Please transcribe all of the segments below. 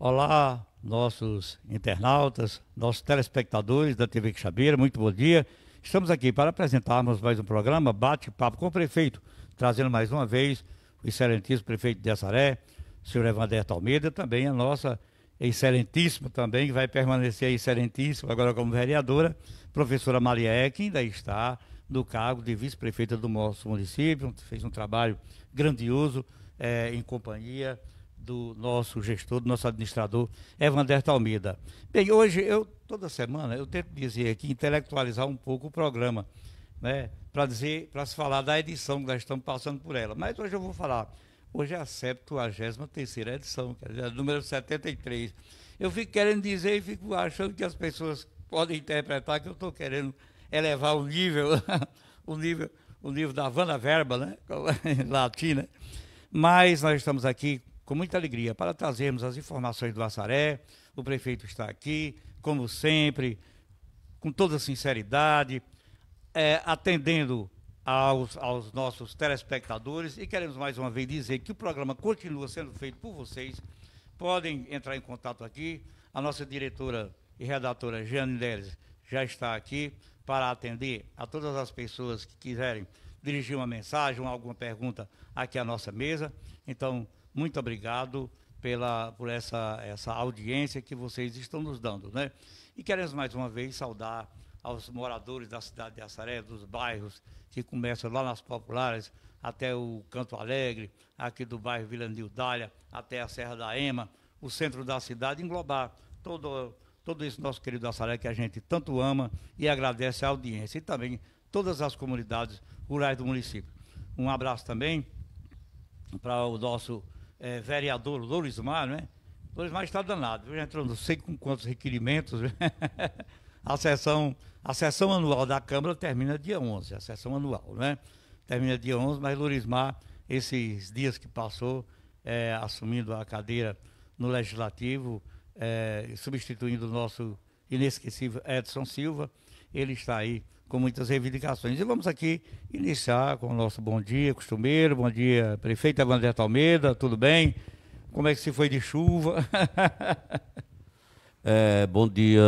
Olá, nossos internautas, nossos telespectadores da TV Quixabeira, muito bom dia. Estamos aqui para apresentarmos mais um programa Bate-Papo com o Prefeito, trazendo mais uma vez o excelentíssimo prefeito de Assaré, o senhor Evander Almeida, também a nossa excelentíssima também, que vai permanecer excelentíssima agora como vereadora, professora Maria Eck, que ainda está no cargo de vice-prefeita do nosso município, fez um trabalho grandioso é, em companhia do nosso gestor, do nosso administrador, Evander Almeida. Bem, hoje, eu, toda semana, eu tento dizer aqui, intelectualizar um pouco o programa, né, para dizer, para se falar da edição que nós estamos passando por ela. Mas hoje eu vou falar. Hoje é a 73 edição, quer dizer, a número 73. Eu fico querendo dizer e fico achando que as pessoas podem interpretar que eu estou querendo elevar o nível, o nível, o nível da Havana Verba, né? latina. Mas nós estamos aqui com muita alegria para trazermos as informações do Assaré. O prefeito está aqui, como sempre, com toda sinceridade, é, atendendo aos, aos, nossos telespectadores. E queremos mais uma vez dizer que o programa continua sendo feito por vocês. Podem entrar em contato aqui. A nossa diretora e redatora Jeane Leres já está aqui para atender a todas as pessoas que quiserem dirigir uma mensagem ou alguma pergunta aqui à nossa mesa. Então, muito obrigado pela, por essa, essa audiência que vocês estão nos dando. Né? E queremos mais uma vez saudar aos moradores da cidade de Assaré, dos bairros que começam lá nas Populares, até o Canto Alegre, aqui do bairro Vila Nildália, até a Serra da Ema, o centro da cidade, englobar todo, todo esse nosso querido Assaré que a gente tanto ama e agradece a audiência e também todas as comunidades rurais do município. Um abraço também para o nosso é, vereador Lourismar, né? Lourismar está danado, já entrou não sei com quantos requerimentos. a, sessão, a sessão anual da Câmara termina dia 11, a sessão anual, né? Termina dia 11, mas Lourismar, esses dias que passou, é, assumindo a cadeira no Legislativo, é, substituindo o nosso inesquecível Edson Silva, ele está aí com muitas reivindicações. E vamos aqui iniciar com o nosso bom dia costumeiro, bom dia prefeita Vandeta Almeida, tudo bem? Como é que se foi de chuva? é, bom dia,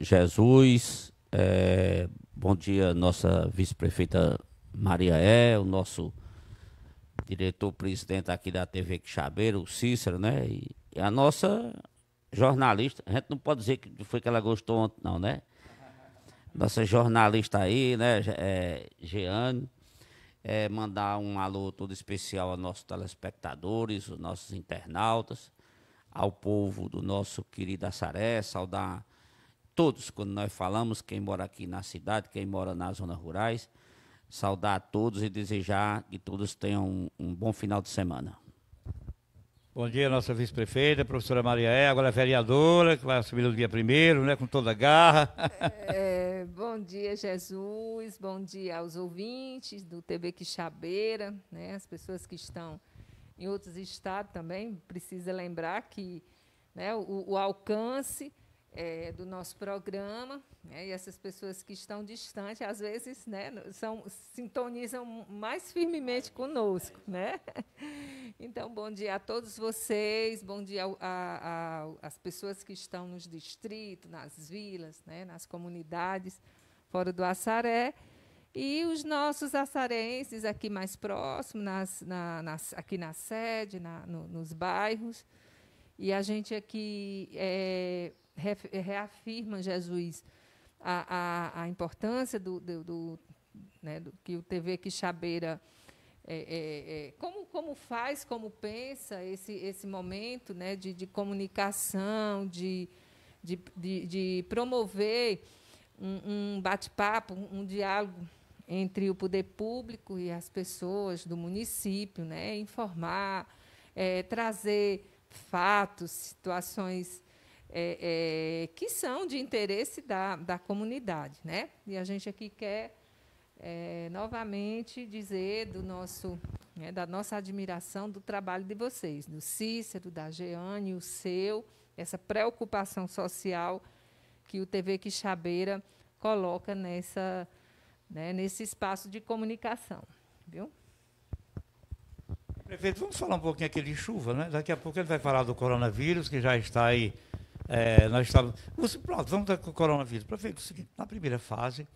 Jesus. É, bom dia, nossa vice-prefeita Maria É, o nosso diretor-presidente aqui da TV Quixabeira, o Cícero, né? E, a nossa jornalista, a gente não pode dizer que foi que ela gostou ontem, não, né? nossa jornalista aí, né, é, Jeane, é, mandar um alô todo especial aos nossos telespectadores, aos nossos internautas, ao povo do nosso querido Assaré, saudar todos quando nós falamos, quem mora aqui na cidade, quem mora nas zonas rurais, saudar a todos e desejar que todos tenham um, um bom final de semana. Bom dia, nossa vice-prefeita, professora Maria é, agora vereadora, que vai assumir no dia primeiro, né, com toda a garra. É, é bom dia, Jesus, bom dia aos ouvintes do TV Quixabeira, né, as pessoas que estão em outros estados também, precisa lembrar que né, o, o alcance é, do nosso programa, né? e essas pessoas que estão distantes, às vezes, né, são, sintonizam mais firmemente conosco. É. Né? Então, bom dia a todos vocês, bom dia às pessoas que estão nos distritos, nas vilas, né, nas comunidades fora do Assaré, e os nossos assarenses aqui mais próximos, nas, na, nas, aqui na sede, na, no, nos bairros. E a gente aqui é, reafirma Jesus a, a, a importância do, do, do, né, do, que o TV Quixabeira é, é, é, como, como faz, como pensa esse, esse momento né, de, de comunicação, de, de, de, de promover um, um bate-papo, um diálogo entre o poder público e as pessoas do município, né, informar, é, trazer fatos, situações é, é, que são de interesse da, da comunidade. Né? E a gente aqui quer é, novamente dizer do nosso, né, da nossa admiração do trabalho de vocês, do Cícero, da Geane, o seu, essa preocupação social que o TV Quixabeira coloca nessa, né, nesse espaço de comunicação. Viu? Prefeito, vamos falar um pouquinho aqui de chuva, né? Daqui a pouco ele vai falar do coronavírus, que já está aí é, nós estávamos. Pronto, vamos dar com o coronavírus. Prefeito, é o seguinte, na primeira fase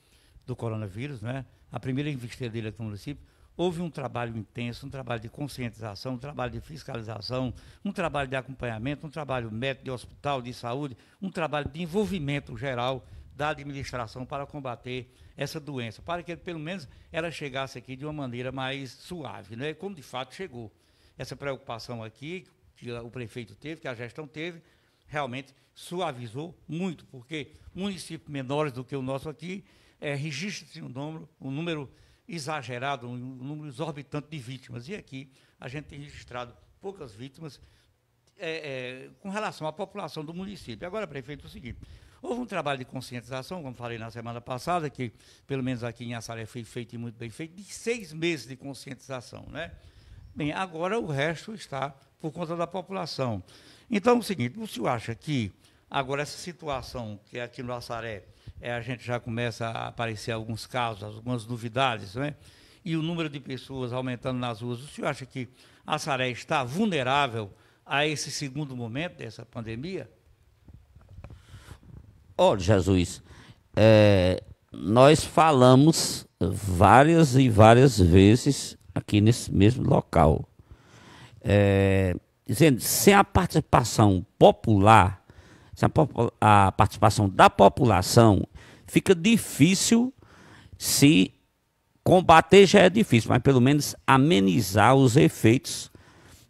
do coronavírus, né, a primeira investida dele aqui no município, houve um trabalho intenso, um trabalho de conscientização, um trabalho de fiscalização, um trabalho de acompanhamento, um trabalho médico de hospital, de saúde, um trabalho de envolvimento geral da administração para combater essa doença, para que pelo menos ela chegasse aqui de uma maneira mais suave, né? como de fato chegou. Essa preocupação aqui que o prefeito teve, que a gestão teve, realmente suavizou muito, porque municípios menores do que o nosso aqui é, registra-se um número, um número exagerado, um número exorbitante de vítimas. E aqui a gente tem registrado poucas vítimas é, é, com relação à população do município. Agora, prefeito, é o seguinte. Houve um trabalho de conscientização, como falei na semana passada, que pelo menos aqui em Assaré foi feito e muito bem feito, de seis meses de conscientização. Né? Bem, agora o resto está por conta da população. Então é o seguinte, o senhor acha que agora essa situação que é aqui no Assaré, é, a gente já começa a aparecer alguns casos, algumas novidades, né? e o número de pessoas aumentando nas ruas, o senhor acha que Assaré está vulnerável a esse segundo momento dessa pandemia? Olha, Jesus, é, nós falamos várias e várias vezes aqui nesse mesmo local. É, dizendo sem a participação popular, sem a, a participação da população, fica difícil se combater já é difícil, mas pelo menos amenizar os efeitos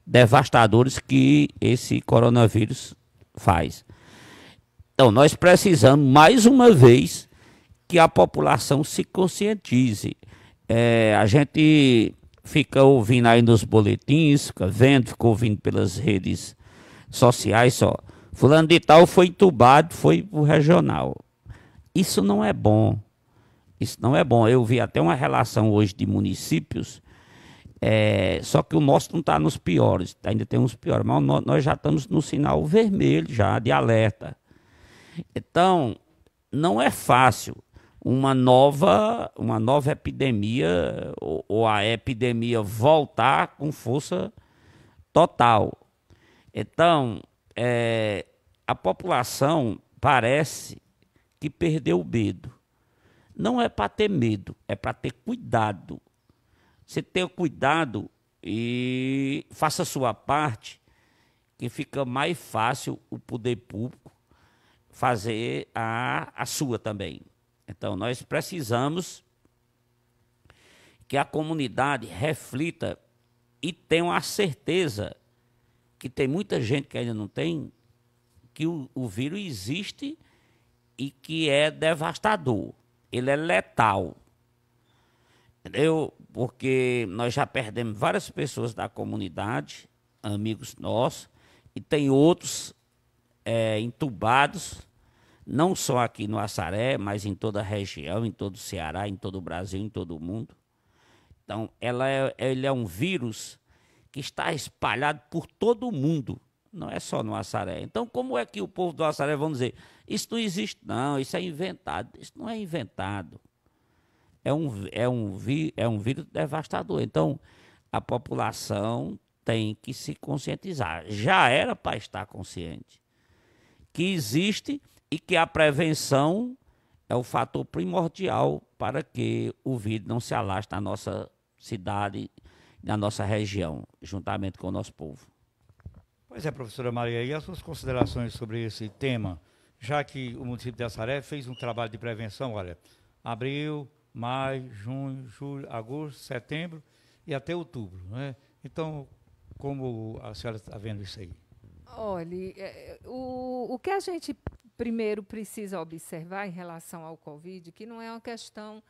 devastadores que esse coronavírus faz. Então, nós precisamos, mais uma vez, que a população se conscientize. É, a gente fica ouvindo aí nos boletins, fica vendo, fica ouvindo pelas redes sociais só. Fulano de tal foi entubado, foi pro regional. Isso não é bom. Isso não é bom. Eu vi até uma relação hoje de municípios, é, só que o nosso não está nos piores, ainda tem uns piores, mas nós, nós já estamos no sinal vermelho, já, de alerta. Então, não é fácil uma nova, uma nova epidemia, ou, ou a epidemia voltar com força total. Então, é, a população parece que perdeu o medo. Não é para ter medo, é para ter cuidado. Você tenha cuidado e faça a sua parte, que fica mais fácil o poder público fazer a, a sua também. Então, nós precisamos que a comunidade reflita e tenha a certeza que tem muita gente que ainda não tem, que o, o vírus existe e que é devastador, ele é letal. Entendeu? Porque nós já perdemos várias pessoas da comunidade, amigos nossos, e tem outros é, entubados não só aqui no Assaré, mas em toda a região, em todo o Ceará, em todo o Brasil, em todo o mundo. Então, ela é, ele é um vírus que está espalhado por todo o mundo, não é só no Assaré. Então, como é que o povo do Assaré vão dizer, isso não existe, não, isso é inventado. Isso não é inventado. É um, é um, vi, é um vírus devastador. Então, a população tem que se conscientizar. Já era para estar consciente que existe e que a prevenção é o fator primordial para que o vírus não se alaste na nossa cidade, na nossa região, juntamente com o nosso povo. Pois é, professora Maria, e as suas considerações sobre esse tema, já que o município de Assaré fez um trabalho de prevenção, olha, abril, maio, junho, julho, agosto, setembro e até outubro, né? Então, como a senhora está vendo isso aí? Olha, é, é, o, o que a gente primeiro precisa observar em relação ao Covid que não é uma questão,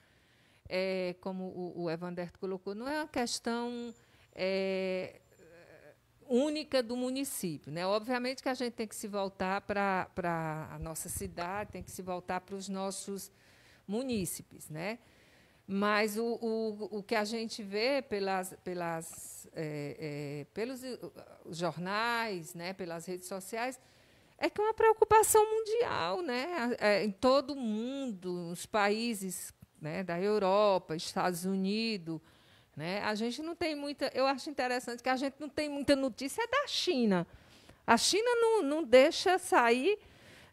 é, como o, o Evander colocou, não é uma questão é, única do município. Né? Obviamente que a gente tem que se voltar para a nossa cidade, tem que se voltar para os nossos munícipes. Né? Mas o, o, o que a gente vê pelas, pelas, é, é pelos jornais, né, pelas redes sociais, é que é uma preocupação mundial, né? É, em todo o mundo, os países né, da Europa, Estados Unidos. Né? A gente não tem muita. Eu acho interessante que a gente não tem muita notícia da China. A China não, não deixa sair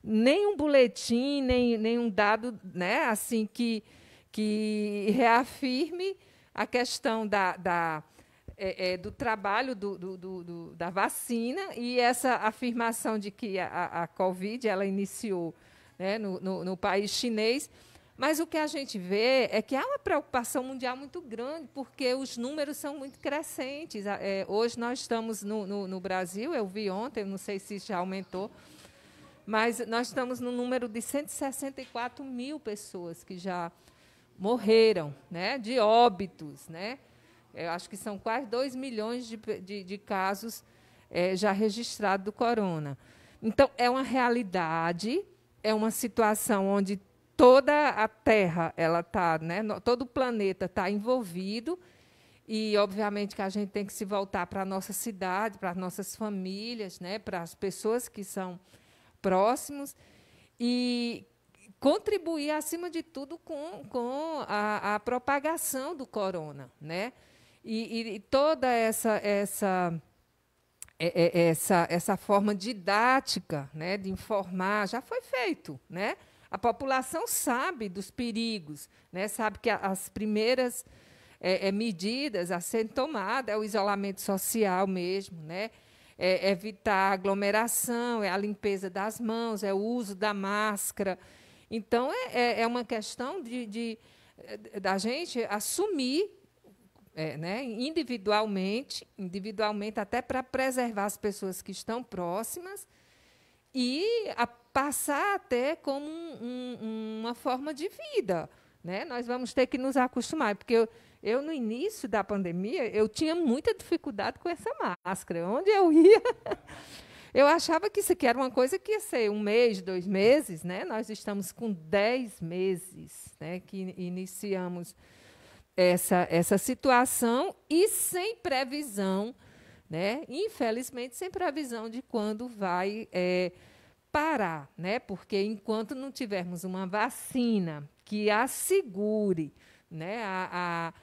nenhum boletim, nem, nenhum dado né, assim que, que reafirme a questão da, da é, é, do trabalho do, do, do, da vacina e essa afirmação de que a, a Covid ela iniciou né, no, no, no, país chinês. Mas o que a gente vê é que há uma preocupação mundial muito grande, porque os números são muito crescentes. É, hoje nós estamos no, no, no Brasil, eu vi ontem, não sei se já aumentou, mas nós estamos no número de 164 mil pessoas que já morreram né, de óbitos. Né? Eu acho que são quase 2 milhões de, de, de casos é, já registrados do corona. Então, é uma realidade, é uma situação onde toda a Terra ela está, né, todo o planeta está envolvido. E, obviamente, que a gente tem que se voltar para a nossa cidade, para as nossas famílias, né, para as pessoas que são próximos. E contribuir, acima de tudo, com, com a, a propagação do corona. Né? E, e toda essa, essa é, é, essa, essa forma didática né, de informar já foi feito. Né? A população sabe dos perigos, né? sabe que as primeiras é, é, medidas a serem tomadas é o isolamento social mesmo, né? É, é, evitar aglomeração, é a limpeza das mãos, é o uso da máscara. Então, é, é uma questão de, de da gente assumir é, né, individualmente, individualmente até para preservar as pessoas que estão próximas e a passar até como um, um, uma forma de vida. Né? Nós vamos ter que nos acostumar, porque eu, eu, no início da pandemia, eu tinha muita dificuldade com essa máscara. Onde eu ia, eu achava que isso aqui era uma coisa que ia ser um mês, dois meses. Né? Nós estamos com dez meses né, que iniciamos essa, essa situação e sem previsão, né? infelizmente, sem previsão de quando vai é, parar, né? porque enquanto não tivermos uma vacina que assegure né? a,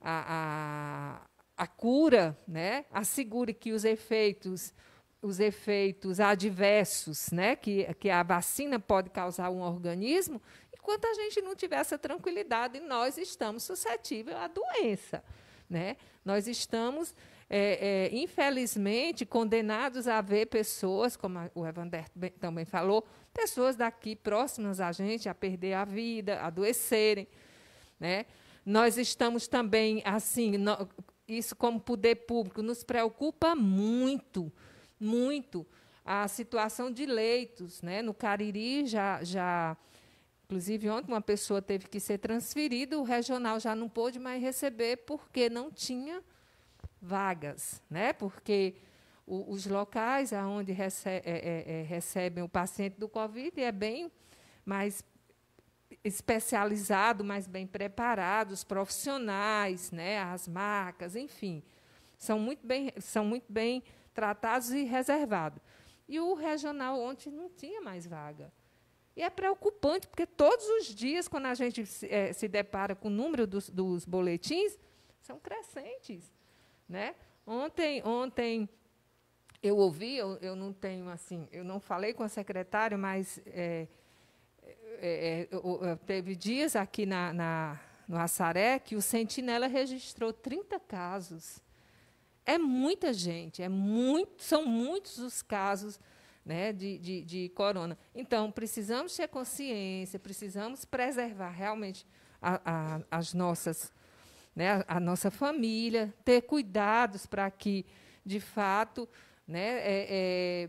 a, a, a, cura, né? assegure que os efeitos os efeitos adversos né, que, que a vacina pode causar um organismo, Enquanto a gente não tiver essa tranquilidade, nós estamos suscetíveis à doença. Né? Nós estamos, é, é, infelizmente, condenados a ver pessoas, como a, o Evander também falou, pessoas daqui próximas a gente a perder a vida, adoecerem. Né? Nós estamos também, assim, no, isso como poder público, nos preocupa muito, muito a situação de leitos. Né? No Cariri já. já Inclusive, ontem uma pessoa teve que ser transferida, o regional já não pôde mais receber porque não tinha vagas, né? porque o, os locais onde é, é, é, recebem o paciente do Covid é bem mais especializado, mais bem preparado, os profissionais, né? as marcas, enfim, são muito bem, são muito bem tratados e reservados. E o regional ontem não tinha mais vaga. E é preocupante, porque todos os dias, quando a gente se, é, se depara com o número dos, dos boletins, são crescentes. Né? Ontem, ontem eu ouvi, eu, eu, não tenho assim, eu não falei com a secretária, mas é, é, teve dias aqui na, na, no Assaré que o Sentinela registrou 30 casos. É muita gente, é muito, são muitos os casos né, de, de, de corona. Então, precisamos ter consciência, precisamos preservar realmente a, a, as nossas, né, a, a, nossa família, ter cuidados para que, de fato, né, é, é,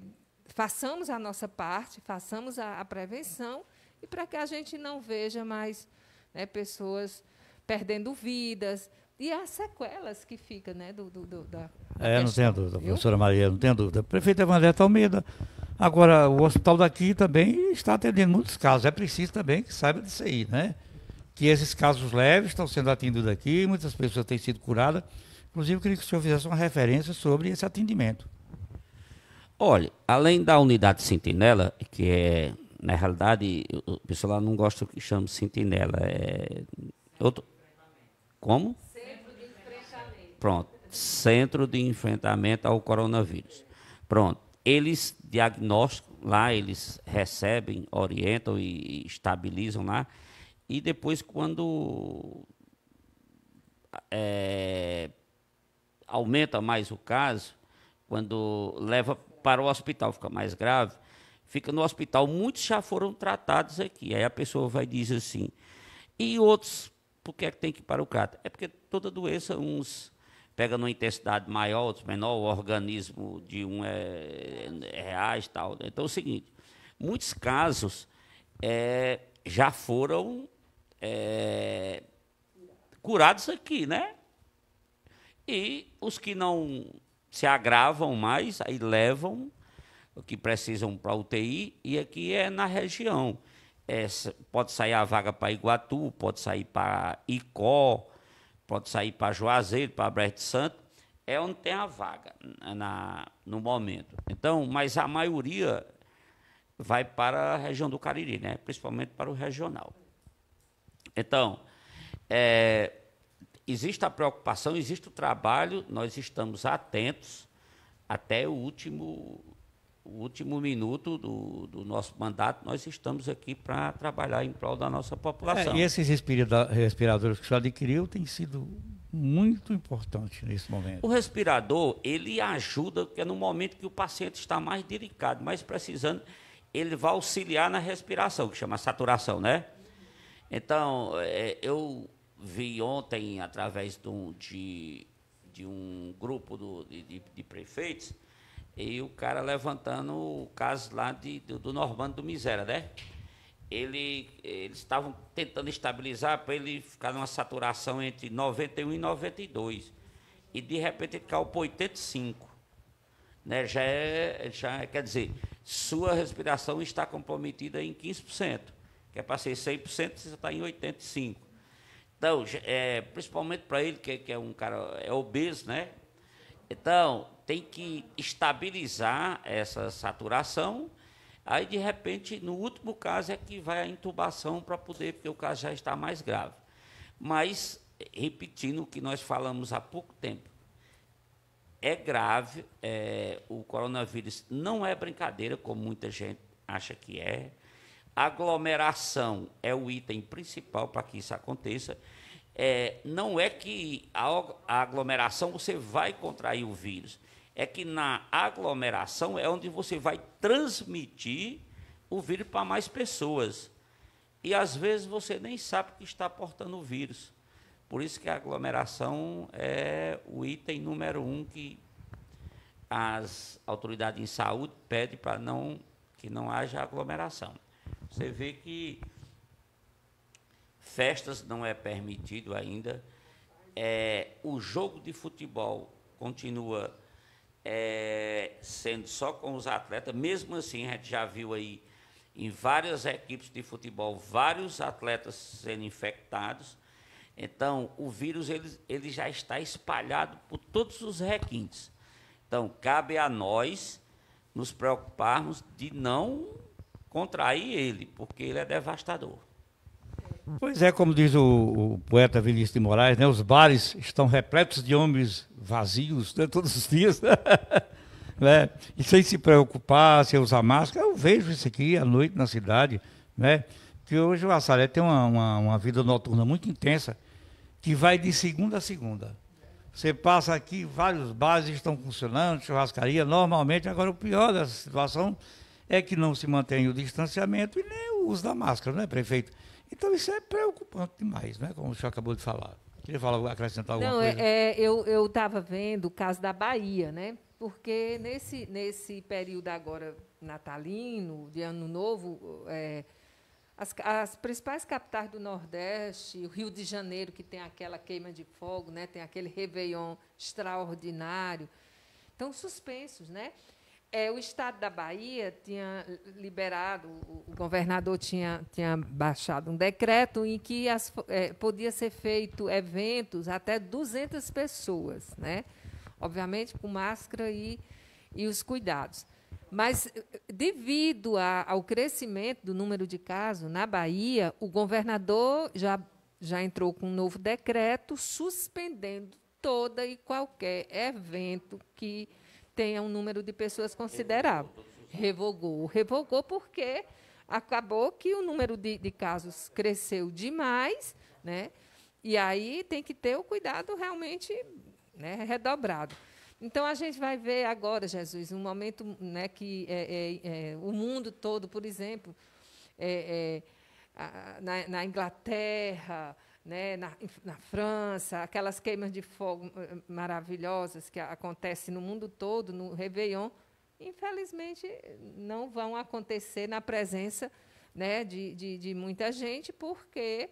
façamos a nossa parte, façamos a, a prevenção e para que a gente não veja mais né, pessoas perdendo vidas e as sequelas que ficam né, do, do, do da, É, não tenho dúvida, professora Maria, não tenho dúvida. Prefeito Evangelho Almeida Agora, o hospital daqui também está atendendo muitos casos. É preciso também que saiba disso aí, né? Que esses casos leves estão sendo atendidos aqui, muitas pessoas têm sido curadas. Inclusive, eu queria que o senhor fizesse uma referência sobre esse atendimento. Olha, além da unidade sentinela, que é, na realidade, o pessoal lá não gosta que chama sentinela. É outro... Como? Centro de enfrentamento. Pronto. Centro de enfrentamento ao coronavírus. Pronto eles diagnosticam lá, eles recebem, orientam e estabilizam lá. E depois, quando é, aumenta mais o caso, quando leva para o hospital, fica mais grave, fica no hospital. Muitos já foram tratados aqui. Aí a pessoa vai dizer assim. E outros, por que, é que tem que ir para o CATA? É porque toda doença, uns pega numa intensidade maior, outros menor, o organismo de um é, é reage tal. Né? Então é o seguinte, muitos casos é, já foram é, curados aqui, né? E os que não se agravam mais, aí levam o que precisam para UTI, e aqui é na região. É, pode sair a vaga para Iguatu, pode sair para Icó, pode sair para Juazeiro, para Brecht Santo, é onde tem a vaga na, no momento. Então, mas a maioria vai para a região do Cariri, né? principalmente para o regional. Então, é, existe a preocupação, existe o trabalho, nós estamos atentos até o último o último minuto do, do, nosso mandato, nós estamos aqui para trabalhar em prol da nossa população. É, e esses respiradores que o senhor adquiriu têm sido muito importante nesse momento. O respirador, ele ajuda, porque é no momento que o paciente está mais delicado, mais precisando, ele vai auxiliar na respiração, que chama saturação, né? Então, é, eu vi ontem, através de um, de, de um grupo do, de, de prefeitos, e o cara levantando o caso lá de, do, do Normando do Miséria, né? Ele, eles estavam tentando estabilizar para ele ficar numa saturação entre 91 e 92. E de repente ele caiu para 85. Né? Já é, já, é, quer dizer, sua respiração está comprometida em 15%, quer passar para ser 100%, você está em 85%. Então, é, principalmente para ele, que, é, que é um cara é obeso, né? Então, tem que estabilizar essa saturação. Aí, de repente, no último caso é que vai a intubação para poder, porque o caso já está mais grave. Mas, repetindo o que nós falamos há pouco tempo, é grave, é, o coronavírus não é brincadeira, como muita gente acha que é. Aglomeração é o item principal para que isso aconteça. É, não é que a, a aglomeração você vai contrair o vírus, é que na aglomeração é onde você vai transmitir o vírus para mais pessoas. E às vezes você nem sabe que está portando o vírus. Por isso que a aglomeração é o item número um que as autoridades em saúde pedem para não que não haja aglomeração. Você vê que festas não é permitido ainda. É, o jogo de futebol continua é, sendo só com os atletas, mesmo assim a gente já viu aí em várias equipes de futebol vários atletas sendo infectados. Então, o vírus ele, ele já está espalhado por todos os requintes. Então, cabe a nós nos preocuparmos de não contrair ele, porque ele é devastador. Pois é, como diz o, o poeta Vinícius de Moraes, né, os bares estão repletos de homens vazios né, todos os dias. né? E sem se preocupar, sem usar máscara. Eu vejo isso aqui à noite na cidade, né? que hoje o Assaré tem uma, uma, uma vida noturna muito intensa, que vai de segunda a segunda. Você passa aqui, vários bares estão funcionando, churrascaria, normalmente. Agora, o pior dessa situação é que não se mantém o distanciamento e nem o uso da máscara, né, prefeito? Então isso é preocupante demais, é como o senhor acabou de falar. Queria falar, acrescentar alguma Não, coisa? É, é eu estava vendo o caso da Bahia, né? porque nesse, nesse período agora natalino, de ano novo, é, as, as, principais capitais do Nordeste, o Rio de Janeiro, que tem aquela queima de fogo, né, tem aquele Réveillon extraordinário, estão suspensos, né? É, o estado da Bahia tinha liberado, o governador tinha, tinha baixado um decreto em que as, é, podia ser feito eventos até 200 pessoas, né? obviamente com máscara e, e os cuidados. Mas, devido a, ao crescimento do número de casos na Bahia, o governador já, já entrou com um novo decreto suspendendo toda e qualquer evento que tenha um número de pessoas considerável. Revogou. Revogou porque acabou que o número de, de casos cresceu demais, né? E aí tem que ter o cuidado realmente né, redobrado. Então a gente vai ver agora, Jesus, um momento né, que é, é, é, o mundo todo, por exemplo, é, é, a, na, na Inglaterra, né, na, na, França, aquelas queimas de fogo eh, maravilhosas que acontecem no mundo todo, no Réveillon, infelizmente não vão acontecer na presença né, de, de, de, muita gente, porque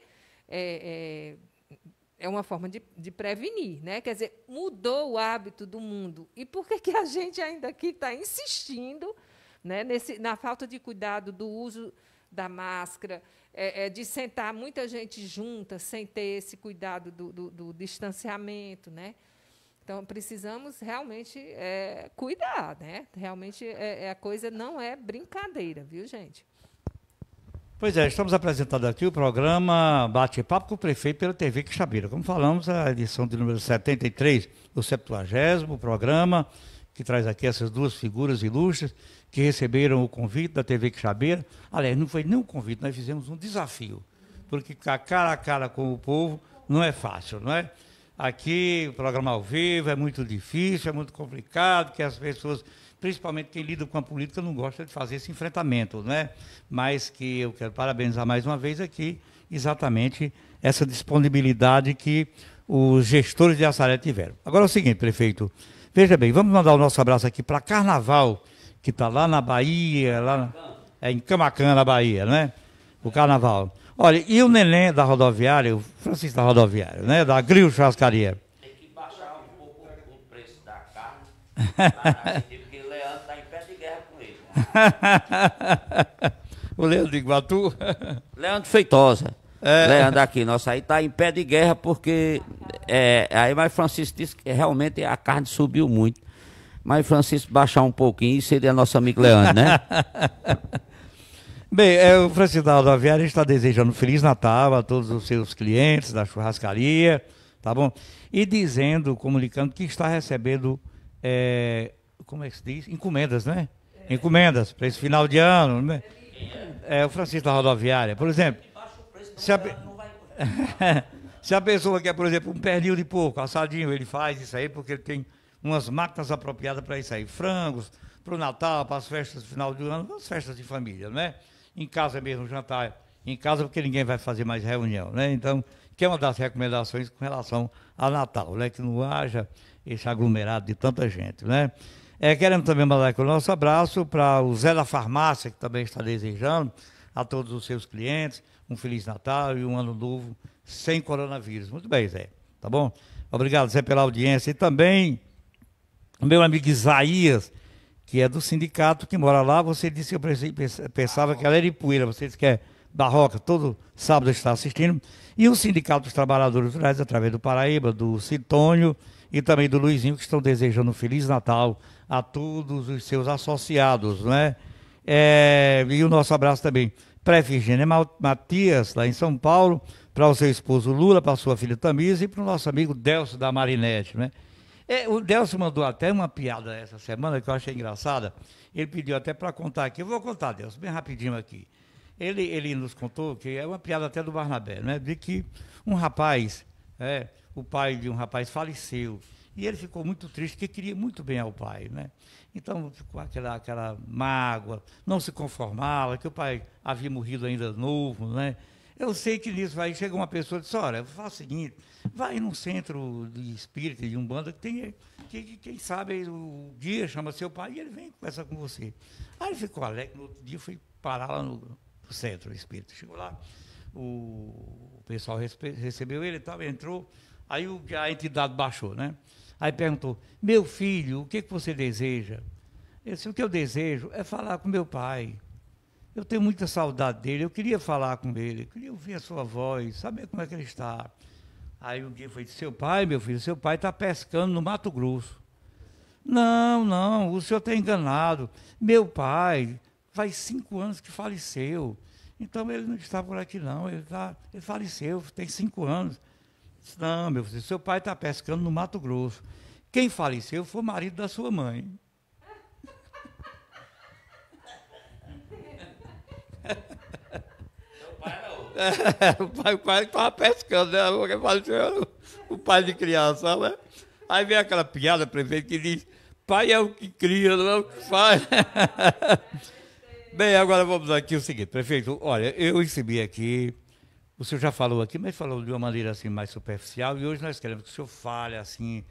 é, é, é uma forma de, de, prevenir. Né? Quer dizer, mudou o hábito do mundo. E por que, que a gente ainda aqui está insistindo né, nesse, na falta de cuidado do uso da máscara, é, é, de sentar muita gente junta sem ter esse cuidado do, do, do distanciamento, né? Então precisamos realmente é, cuidar, né? Realmente é, é, a coisa não é brincadeira, viu, gente? Pois é, estamos apresentando aqui o programa Bate-Papo com o Prefeito pela TV Quixabira. Como falamos, a edição de número 73 do 70 programa que traz aqui essas duas figuras ilustres que receberam o convite da TV Quixabeira. Aliás, não foi nem um convite, nós fizemos um desafio, porque ficar cara a cara com o povo não é fácil, não é? Aqui, o programa ao vivo é muito difícil, é muito complicado, porque as pessoas, principalmente quem lida com a política, não gosta de fazer esse enfrentamento, não é? Mas que eu quero parabenizar mais uma vez aqui, exatamente essa disponibilidade que os gestores de Assaré tiveram. Agora é o seguinte, prefeito, Veja bem, vamos mandar o nosso abraço aqui para Carnaval, que está lá na Bahia, lá na, é em Camacan, na Bahia, né? O Carnaval. Olha, e o neném da rodoviária, o Francisco da rodoviária, né? Da Gril Churrascaria. Tem que baixar um pouco o preço da carne, porque o Leandro está em pé de guerra com ele. o Leandro de Iguatu? Leandro Feitosa. É. Leandro aqui, nossa, aí tá em pé de guerra porque. É, aí, mas Francisco disse que realmente a carne subiu muito. Mas Francisco baixar um pouquinho seria nosso amigo Leandro, né? Bem, é, o da Rodoviária está desejando Feliz Natal a todos os seus clientes da churrascaria, tá bom? E dizendo, comunicando que está recebendo, é, como é que se diz? Encomendas, né? É. Encomendas, para esse final de ano, né? É, o Francisco da Rodoviária, por exemplo, se a, se a pessoa quer, por exemplo, um pernil de porco assadinho, ele faz isso aí porque ele tem umas máquinas apropriadas para isso aí. Frangos, para o Natal, para as festas de final do ano, as festas de família, não é? Em casa mesmo, jantar em casa, porque ninguém vai fazer mais reunião, né? Então, que é uma das recomendações com relação a Natal, né? Que não haja esse aglomerado de tanta gente, né? É, queremos também mandar aqui o nosso abraço para o Zé da Farmácia, que também está desejando a todos os seus clientes, um Feliz Natal e um Ano Novo sem coronavírus. Muito bem, Zé. Tá bom? Obrigado, Zé, pela audiência. E também meu amigo Isaías, que é do sindicato, que mora lá. Você disse que eu pensava que ela era Ipueira. Você disse que é da Roca. Todo sábado está assistindo. E o Sindicato dos Trabalhadores Rurais, através do Paraíba, do Citônio e também do Luizinho, que estão desejando um Feliz Natal a todos os seus associados, né? É, e o nosso abraço também para né? Efigênia Matias, lá em São Paulo, para o seu esposo Lula, para sua filha Tamisa e para o nosso amigo Delcio da Marinete, né? É, o Delcio mandou até uma piada essa semana que eu achei engraçada. Ele pediu até para contar aqui. Eu vou contar, Delcio, bem rapidinho aqui. Ele, ele nos contou que é uma piada até do Barnabé, né? De que um rapaz, é, o pai de um rapaz faleceu. E ele ficou muito triste, porque queria muito bem ao pai, né? Então ficou aquela, aquela mágoa, não se conformava, que o pai havia morrido ainda novo, né? Eu sei que nisso vai chega uma pessoa e diz, olha, faz o seguinte, vai num centro de espírito de umbanda, que tem, que, quem sabe o dia chama seu pai e ele vem conversar com você. Aí ele ficou alegre, no outro dia fui parar lá no, centro espírito Chegou lá, o, pessoal recebeu ele e tal, entrou, aí o, a entidade baixou, né? Aí perguntou: Meu filho, o que, que você deseja? Eu disse: O que eu desejo é falar com meu pai. Eu tenho muita saudade dele, eu queria falar com ele, queria ouvir a sua voz, saber como é que ele está. Aí um dia foi: Seu pai, meu filho, seu pai está pescando no Mato Grosso. Não, não, o senhor está enganado. Meu pai faz cinco anos que faleceu. Então ele não está por aqui, não. Ele, tá, ele faleceu, tem cinco anos. Disse, não, meu filho, seu pai está pescando no Mato Grosso. Quem faleceu foi o marido da sua mãe. pai era outro. o pai, o pai estava pescando, né? faleceu é o pai de criança, né? Aí vem aquela piada, prefeito, que diz, pai é o que cria, não é o que faz. Bem, agora vamos aqui o seguinte, prefeito, olha, eu recebi aqui o senhor já falou aqui, mas falou de uma maneira assim mais superficial, e hoje nós queremos que o senhor fale assim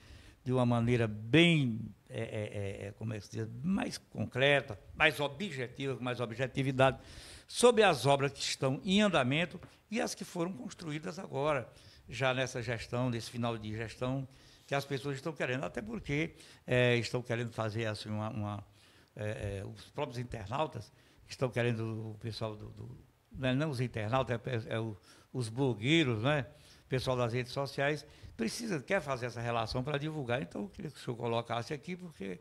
de uma maneira bem, é é, é, é, como é que se diz, mais concreta, mais objetiva, com mais objetividade, sobre as obras que estão em andamento e as que foram construídas agora, já nessa gestão, nesse final de gestão, que as pessoas estão querendo, até porque é, estão querendo fazer assim uma. uma é, os próprios internautas estão querendo, o pessoal do, do né, não os internautas, é, é o, os blogueiros, né, pessoal das redes sociais, precisa, quer fazer essa relação para divulgar. Então, eu queria que o senhor colocasse aqui, porque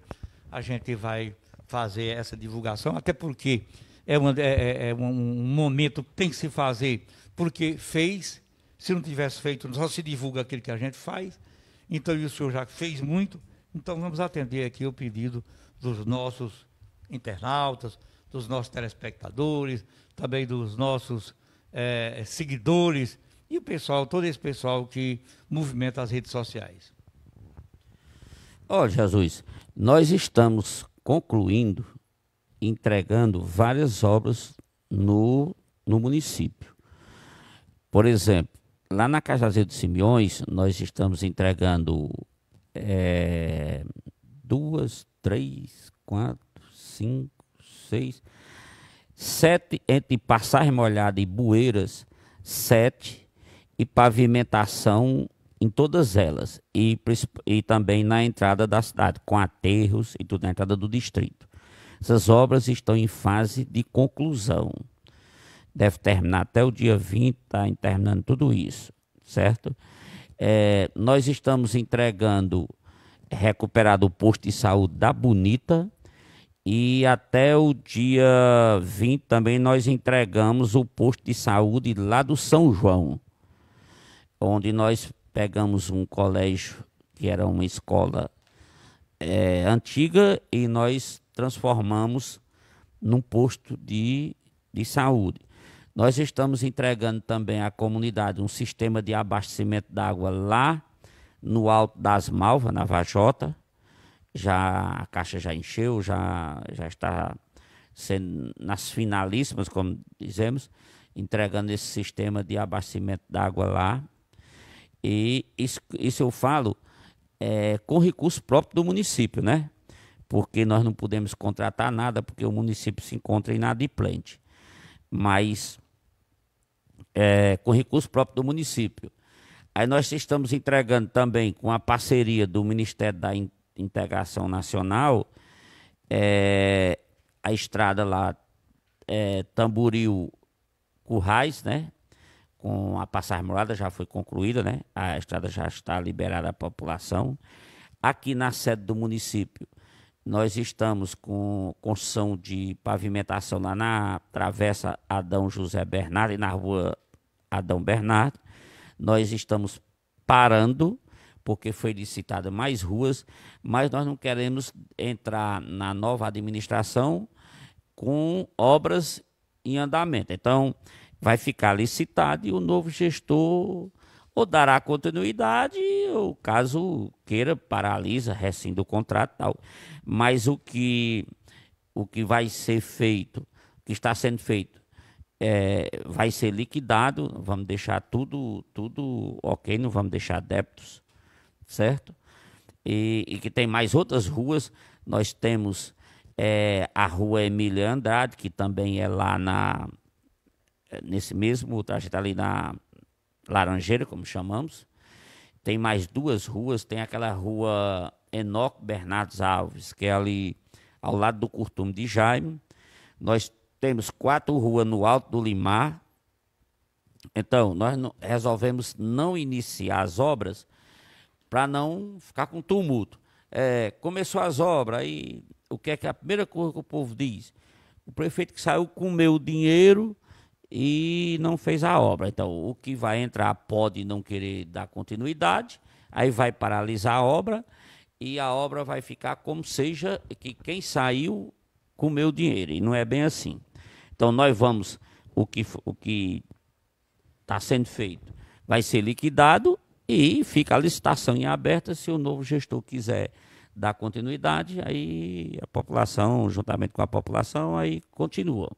a gente vai fazer essa divulgação, até porque é, uma, é, é, é um momento que tem que se fazer, porque fez, se não tivesse feito, só se divulga aquilo que a gente faz. Então, e o senhor já fez muito, então vamos atender aqui o pedido dos nossos internautas, dos nossos telespectadores, também dos nossos é, é, seguidores e o pessoal, todo esse pessoal que movimenta as redes sociais. Ó oh, Jesus, nós estamos concluindo, entregando várias obras no, no município. Por exemplo, lá na Cajazeiro dos Simeões, nós estamos entregando é, duas, três, quatro, cinco, vocês. Sete, entre passagem molhada e bueiras, sete, e pavimentação em todas elas, e, e também na entrada da cidade, com aterros e tudo na entrada do distrito. Essas obras estão em fase de conclusão. Deve terminar até o dia 20, está terminando tudo isso, certo? É, nós estamos entregando, recuperado o posto de saúde da Bonita, e até o dia 20 também nós entregamos o posto de saúde lá do São João, onde nós pegamos um colégio que era uma escola é, antiga e nós transformamos num posto de, de saúde. Nós estamos entregando também à comunidade um sistema de abastecimento d'água lá no Alto das Malvas, na Vajota, já a caixa já encheu, já, já está sendo nas finalíssimas, como dizemos, entregando esse sistema de abastecimento d'água lá. E isso, isso eu falo é, com recurso próprio do município, né? Porque nós não podemos contratar nada, porque o município se encontra inadimplente. Mas é, com recurso próprio do município. Aí nós estamos entregando também com a parceria do Ministério da, integração nacional, é, a estrada lá é, Tamboril Currais, né? Com a passagem morada já foi concluída, né? A estrada já está liberada à população. Aqui na sede do município, nós estamos com construção de pavimentação lá na Travessa Adão José Bernardo e na Rua Adão Bernardo. Nós estamos parando porque foi licitada mais ruas, mas nós não queremos entrar na nova administração com obras em andamento. Então, vai ficar licitado e o novo gestor ou dará continuidade, ou caso queira, paralisa, rescinde o contrato tal. Mas o que, o que vai ser feito, o que está sendo feito, é, vai ser liquidado, vamos deixar tudo, tudo ok, não vamos deixar débitos certo? E, e que tem mais outras ruas. Nós temos é, a rua Emília Andrade, que também é lá na. É, nesse mesmo, trajeto, tá ali na Laranjeira, como chamamos. Tem mais duas ruas, tem aquela rua Enoque Bernardes Alves, que é ali ao lado do Curtume de Jaime. Nós temos quatro ruas no Alto do Limar. Então, nós resolvemos não iniciar as obras para não ficar com tumulto. É, começou as obras, aí o que é que é a primeira coisa que o povo diz? O prefeito que saiu comeu o dinheiro e não fez a obra. Então, o que vai entrar pode não querer dar continuidade, aí vai paralisar a obra e a obra vai ficar como seja que quem saiu comeu o dinheiro. E não é bem assim. Então, nós vamos, o que o está sendo feito vai ser liquidado e fica a licitação em aberta se o novo gestor quiser dar continuidade, aí a população, juntamente com a população, aí continua.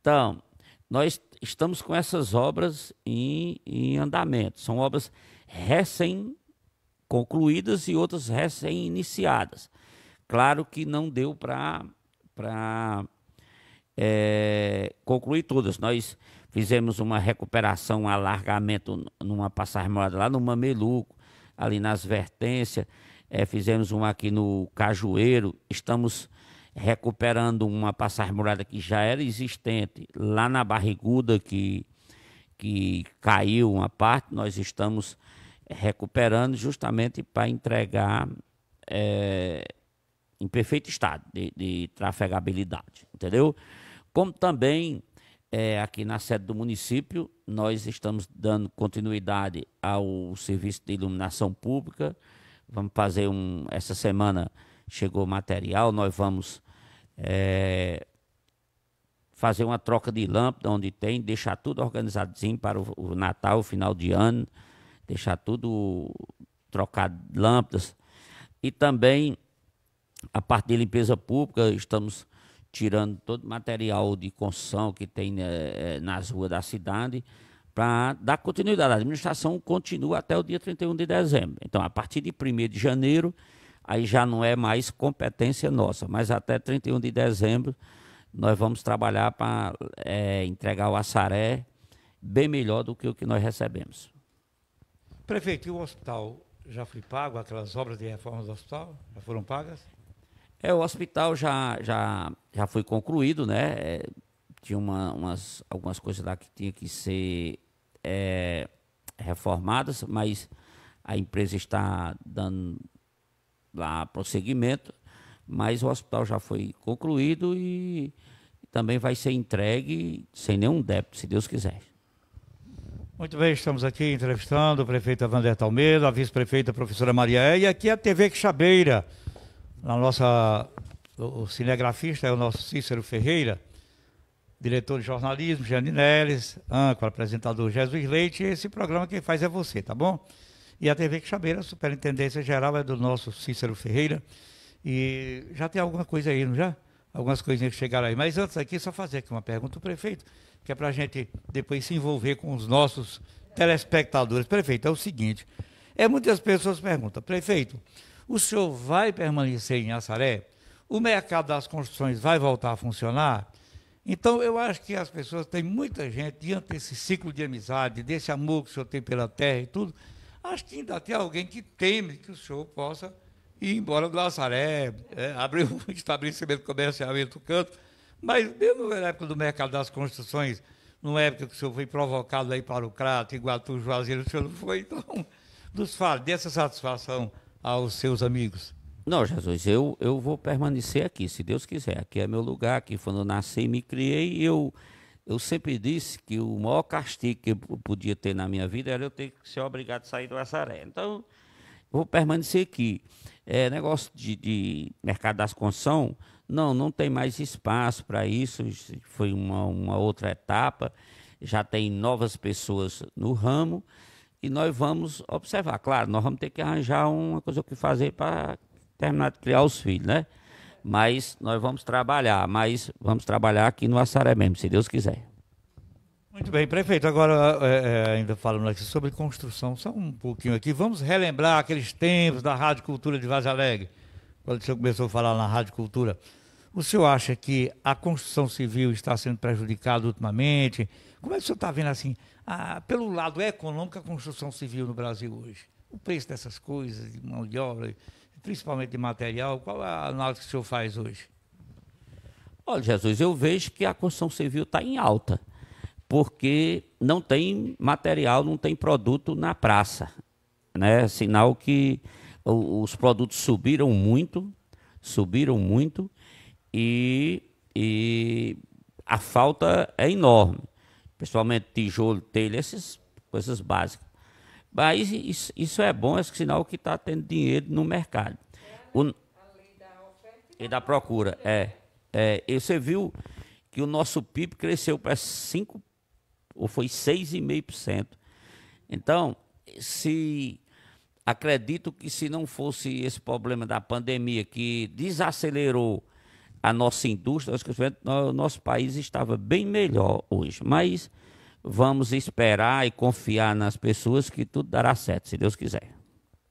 Então, nós estamos com essas obras em, em andamento. São obras recém-concluídas e outras recém-iniciadas. Claro que não deu para é, eh, concluir todas. Nós Fizemos uma recuperação, um alargamento numa passagem morada lá no Mameluco, ali nas vertências. É, fizemos uma aqui no Cajueiro. Estamos recuperando uma passagem morada que já era existente lá na Barriguda, que, que caiu uma parte. Nós estamos recuperando justamente para entregar é, em perfeito estado de, de trafegabilidade, entendeu? Como também é, aqui na sede do município, nós estamos dando continuidade ao serviço de iluminação pública. Vamos fazer um. Essa semana chegou material, nós vamos é, fazer uma troca de lâmpada onde tem, deixar tudo organizadinho para o, o Natal, o final de ano, deixar tudo trocado lâmpadas. E também a parte de limpeza pública, estamos tirando todo o material de construção que tem é, nas ruas da cidade, para dar continuidade. A administração continua até o dia 31 de dezembro. Então, a partir de 1 de janeiro, aí já não é mais competência nossa, mas até 31 de dezembro nós vamos trabalhar para é, eh, entregar o Assaré bem melhor do que o que nós recebemos. Prefeito, e o hospital já foi pago? Aquelas obras de reforma do hospital já foram pagas? É, o hospital já, já, já foi concluído, né? É, tinha uma, umas, algumas coisas lá que tinha que ser é, reformadas, mas a empresa está dando lá prosseguimento, mas o hospital já foi concluído e também vai ser entregue sem nenhum débito, se Deus quiser. Muito bem, estamos aqui entrevistando o prefeito Vander Talmeida, a vice-prefeita professora Maria e aqui é a TV Quixabeira na nossa o cinegrafista é o nosso Cícero Ferreira, diretor de jornalismo, Jane Nelles, âncora, apresentador Jesus Leite, e esse programa quem faz é você, tá bom? E a TV Quixabeira, a superintendência geral é do nosso Cícero Ferreira, e já tem alguma coisa aí, não já? Algumas coisinhas que chegaram aí. Mas antes aqui, só fazer aqui uma pergunta o prefeito, que é para a gente depois se envolver com os nossos telespectadores. Prefeito, é o seguinte, é muitas pessoas perguntam, prefeito, o senhor vai permanecer em Assaré? O mercado das construções vai voltar a funcionar? Então, eu acho que as pessoas, tem muita gente, diante desse ciclo de amizade, desse amor que o senhor tem pela terra e tudo, acho que ainda tem alguém que teme que o senhor possa ir embora do Lazaré, é, né? abrir um estabelecimento comercial em outro canto. Mas, mesmo na época do mercado das construções, numa época que o senhor foi provocado aí para o Crato, Iguatu, Juazeiro, o senhor não foi, então, nos fale dessa satisfação aos seus amigos? Não, Jesus, eu, eu vou permanecer aqui, se Deus quiser. Aqui é meu lugar, aqui foi onde eu nasci e me criei. eu, eu sempre disse que o maior castigo que eu podia ter na minha vida era eu ter que ser obrigado a sair do Açaré. Então, vou permanecer aqui. É, negócio de, de mercado das construções, não, não tem mais espaço para isso. Foi uma, uma outra etapa. Já tem novas pessoas no ramo e nós vamos observar. Claro, nós vamos ter que arranjar uma coisa que fazer para terminar de criar os filhos, né? Mas nós vamos trabalhar, mas vamos trabalhar aqui no Assaré mesmo, se Deus quiser. Muito bem, prefeito. Agora, é, é, ainda falando aqui sobre construção, só um pouquinho aqui. Vamos relembrar aqueles tempos da Rádio Cultura de Vaz Alegre, quando o senhor começou a falar na Rádio Cultura. O senhor acha que a construção civil está sendo prejudicada ultimamente? Como é que o senhor está vendo assim a, ah, pelo lado econômico, a construção civil no Brasil hoje? O preço dessas coisas, de mão de obra, principalmente de material, qual a análise que o senhor faz hoje? Olha, Jesus, eu vejo que a construção civil está em alta, porque não tem material, não tem produto na praça. Né? Sinal que os produtos subiram muito, subiram muito, e, e a falta é enorme principalmente tijolo, telha, essas coisas básicas. Mas isso, isso é bom, é sinal que está tendo dinheiro no mercado. da o, e da procura, é. é. E você viu que o nosso PIB cresceu para 5, ou foi 6,5%. Então, se acredito que se não fosse esse problema da pandemia que desacelerou a nossa indústria, o nosso país estava bem melhor hoje. Mas vamos esperar e confiar nas pessoas que tudo dará certo, se Deus quiser.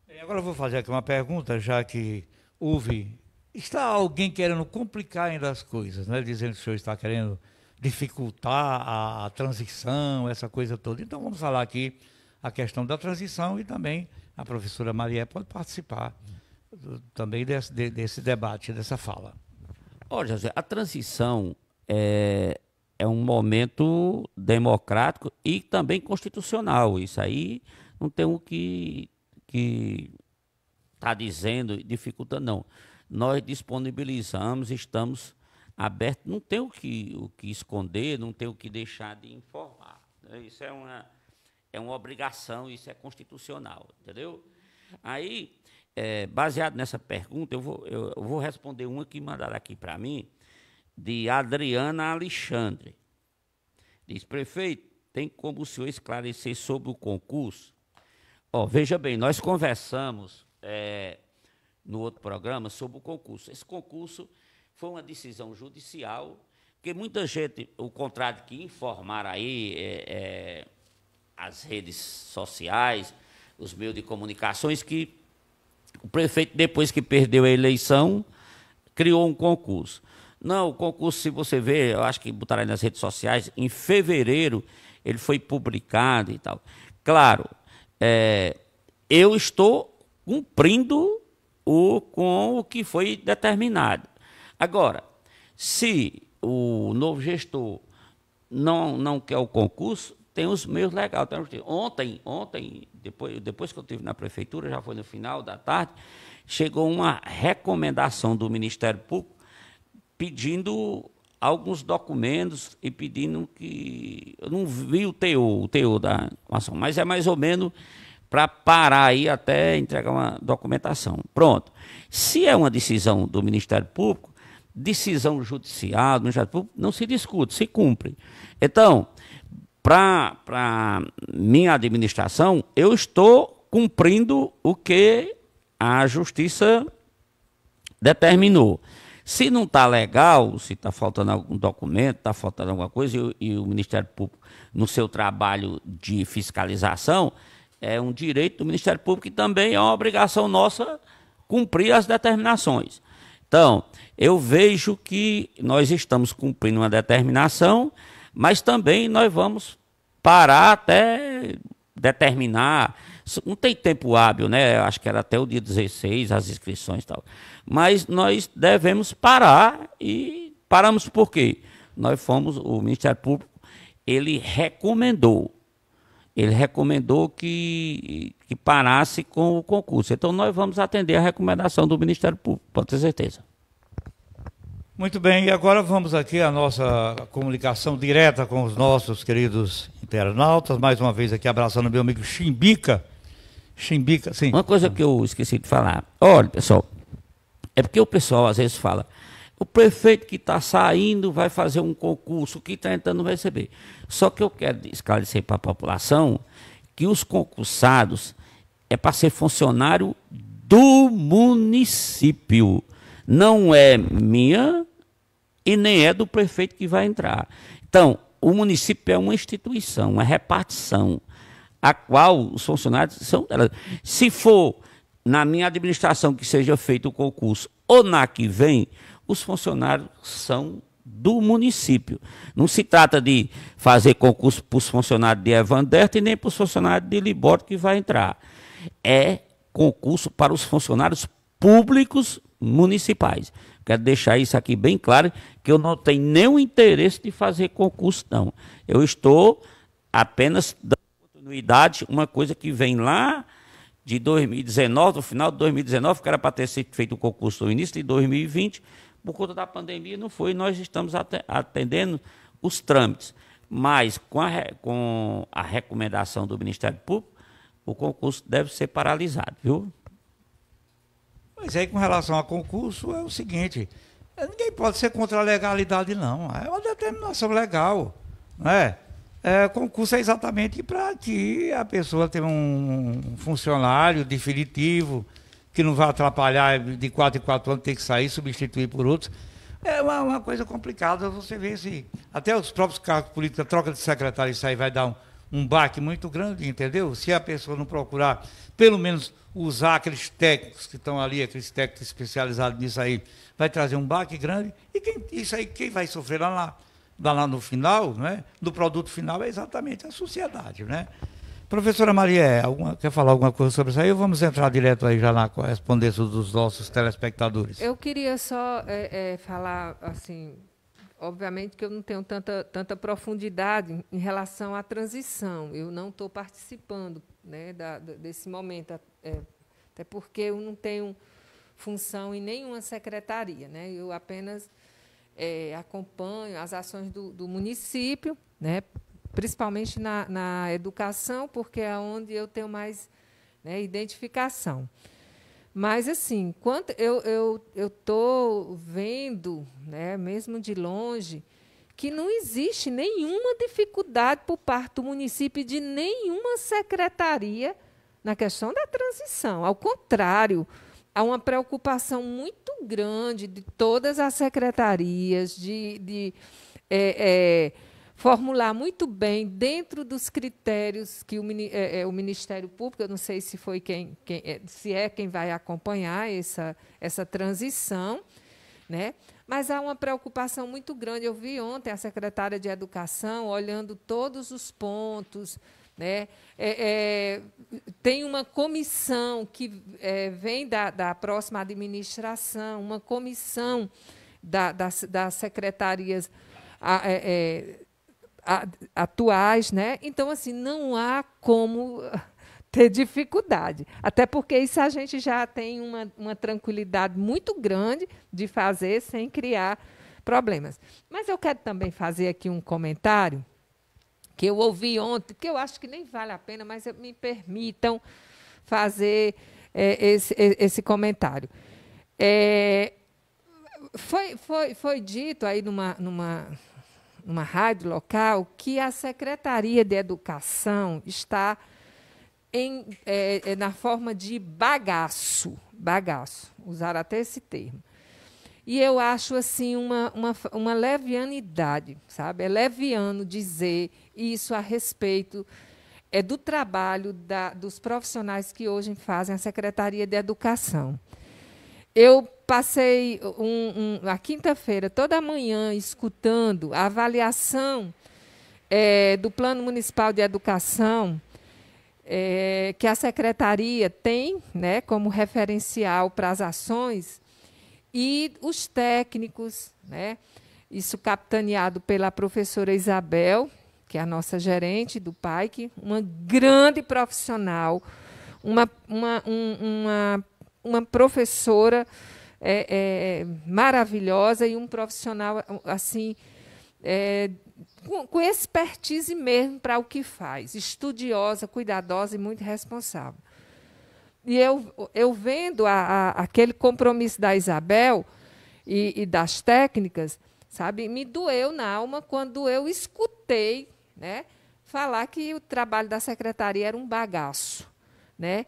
É, agora eu vou fazer aqui uma pergunta, já que houve. Está alguém querendo complicar ainda as coisas, né? dizendo que o senhor está querendo dificultar a, a transição, essa coisa toda. Então vamos falar aqui a questão da transição e também a professora Maria pode participar do, também desse, desse debate, dessa fala. Olha, José, a transição é, é um momento democrático e também constitucional. Isso aí não tem o que que está dizendo dificulta não. Nós disponibilizamos, estamos abertos, não tem o que, o que esconder, não tem o que deixar de informar. Né? Isso é uma, é uma obrigação, isso é constitucional, entendeu? Aí é, baseado nessa pergunta, eu vou, eu, eu vou responder uma que mandaram aqui para mim, de Adriana Alexandre. Diz, prefeito, tem como o senhor esclarecer sobre o concurso? ó veja bem, nós conversamos é, no outro programa sobre o concurso. Esse concurso foi uma decisão judicial, que muita gente, o contrário que informaram aí é, é, as redes sociais, os meios de comunicações, que o prefeito, depois que perdeu a eleição, criou um concurso. Não, o concurso, se você ver, eu acho que botaram aí nas redes sociais, em fevereiro ele foi publicado e tal. Claro, é, eu estou cumprindo o, com o que foi determinado. Agora, se o novo gestor não, não quer o concurso, tem os meios legais. Então, assim, ontem, ontem depois, depois que eu estive na prefeitura, já foi no final da tarde, chegou uma recomendação do Ministério Público pedindo alguns documentos e pedindo que. Eu não vi o teor, o teor da ação, mas é mais ou menos para parar aí até entregar uma documentação. Pronto. Se é uma decisão do Ministério Público, decisão judicial, do Ministério Público, não se discute, se cumpre. Então, para minha administração, eu estou cumprindo o que a justiça determinou. Se não está legal, se está faltando algum documento, está faltando alguma coisa, e, e, o Ministério Público, no seu trabalho de fiscalização, é um direito do Ministério Público e também é uma obrigação nossa cumprir as determinações. Então, eu vejo que nós estamos cumprindo uma determinação mas também nós vamos parar até determinar. Não tem tempo hábil, né? Acho que era até o dia 16, as inscrições e tal. Mas nós devemos parar e paramos por quê? Nós fomos, o Ministério Público, ele recomendou, ele recomendou que, que parasse com o concurso. Então nós vamos atender a recomendação do Ministério Público, pode ter certeza. Muito bem, e agora vamos aqui à nossa comunicação direta com os nossos queridos internautas. Mais uma vez aqui abraçando meu amigo Chimbica. Chimbica, sim. Uma coisa que eu esqueci de falar. Olha, pessoal, é porque o pessoal às vezes fala, o prefeito que está saindo vai fazer um concurso, que está entrando vai receber. Só que eu quero esclarecer para a população que os concursados é para ser funcionário do município não é minha e nem é do prefeito que vai entrar. Então, o município é uma instituição, uma repartição, a qual os funcionários são delas. Se for na minha administração que seja feito o concurso ou na que vem, os funcionários são do município. Não se trata de fazer concurso para os funcionários de Evanderta e nem para os funcionários de Libório que vai entrar. É concurso para os funcionários públicos municipais. Quero deixar isso aqui bem claro, que eu não tenho nenhum interesse de fazer concurso, não. Eu estou apenas dando continuidade, uma coisa que vem lá de 2019, no final de 2019, que era para ter sido feito o concurso no início de 2020, por conta da pandemia não foi, nós estamos atendendo os trâmites. Mas, com a, com a recomendação do Ministério Público, o concurso deve ser paralisado, viu? mas aí com relação a concurso, é o seguinte: ninguém pode ser contra a legalidade, não. É uma determinação legal. Né? É, concurso é exatamente para que a pessoa tenha um funcionário definitivo, que não vai atrapalhar de quatro em quatro anos ter que sair, substituir por outros. É uma, uma, coisa complicada, você vê se até os próprios cargos políticos, a troca de secretário, isso aí vai dar um, um baque muito grande, entendeu? Se a pessoa não procurar, pelo menos usar aqueles técnicos que estão ali, aqueles técnicos especializados nisso aí, vai trazer um baque grande. E quem, isso aí, quem vai sofrer lá, lá, lá, no final, né, do produto final, é exatamente a sociedade. Né? Professora Maria, alguma, quer falar alguma coisa sobre isso aí? Ou vamos entrar direto aí já na correspondência dos nossos telespectadores? Eu queria só é, é, falar, assim, obviamente que eu não tenho tanta, tanta profundidade em relação à transição. Eu não estou participando né, da, desse momento é, até porque eu não tenho função em nenhuma secretaria, né? Eu apenas é, acompanho as ações do, do município, né? principalmente na, na, educação, porque é onde eu tenho mais né, identificação. Mas, assim, quanto eu estou eu, eu tô vendo, né, mesmo de longe, que não existe nenhuma dificuldade por parte do município de nenhuma secretaria na questão da transição. Ao contrário, há uma preocupação muito grande de todas as secretarias de, de é, é, formular muito bem dentro dos critérios que o, é, é, o, Ministério Público, eu não sei se foi quem, quem é, se é quem vai acompanhar essa, essa transição, né? Mas há uma preocupação muito grande. Eu vi ontem a secretária de Educação olhando todos os pontos né? É, é, tem uma comissão que é, vem da, da próxima administração, uma comissão da, das, das secretarias a, é, é, a, atuais. Né? Então, assim, não há como ter dificuldade. Até porque isso a gente já tem uma, uma tranquilidade muito grande de fazer sem criar problemas. Mas eu quero também fazer aqui um comentário que eu ouvi ontem, que eu acho que nem vale a pena, mas me permitam fazer é, esse, esse, comentário. É, foi, foi, foi dito aí numa, numa, numa rádio local que a Secretaria de Educação está em, é, é na forma de bagaço, bagaço, usar até esse termo. E eu acho assim uma, uma, uma levianidade, sabe? É leviano dizer isso a respeito é do trabalho da, dos profissionais que hoje fazem a Secretaria de Educação. Eu passei um, um, a quinta-feira toda a manhã escutando a avaliação é, do Plano Municipal de Educação é, que a Secretaria tem né, como referencial para as ações e os técnicos, né? Isso capitaneado pela professora Isabel, que é a nossa gerente do PAIC, uma grande profissional, uma, uma, um, uma, uma professora é, é, maravilhosa e um profissional assim é, com, com expertise mesmo para o que faz, estudiosa, cuidadosa e muito responsável e eu, eu vendo a, a, aquele compromisso da Isabel e, e, das técnicas, sabe, me doeu na alma quando eu escutei né, falar que o trabalho da secretaria era um bagaço. Né,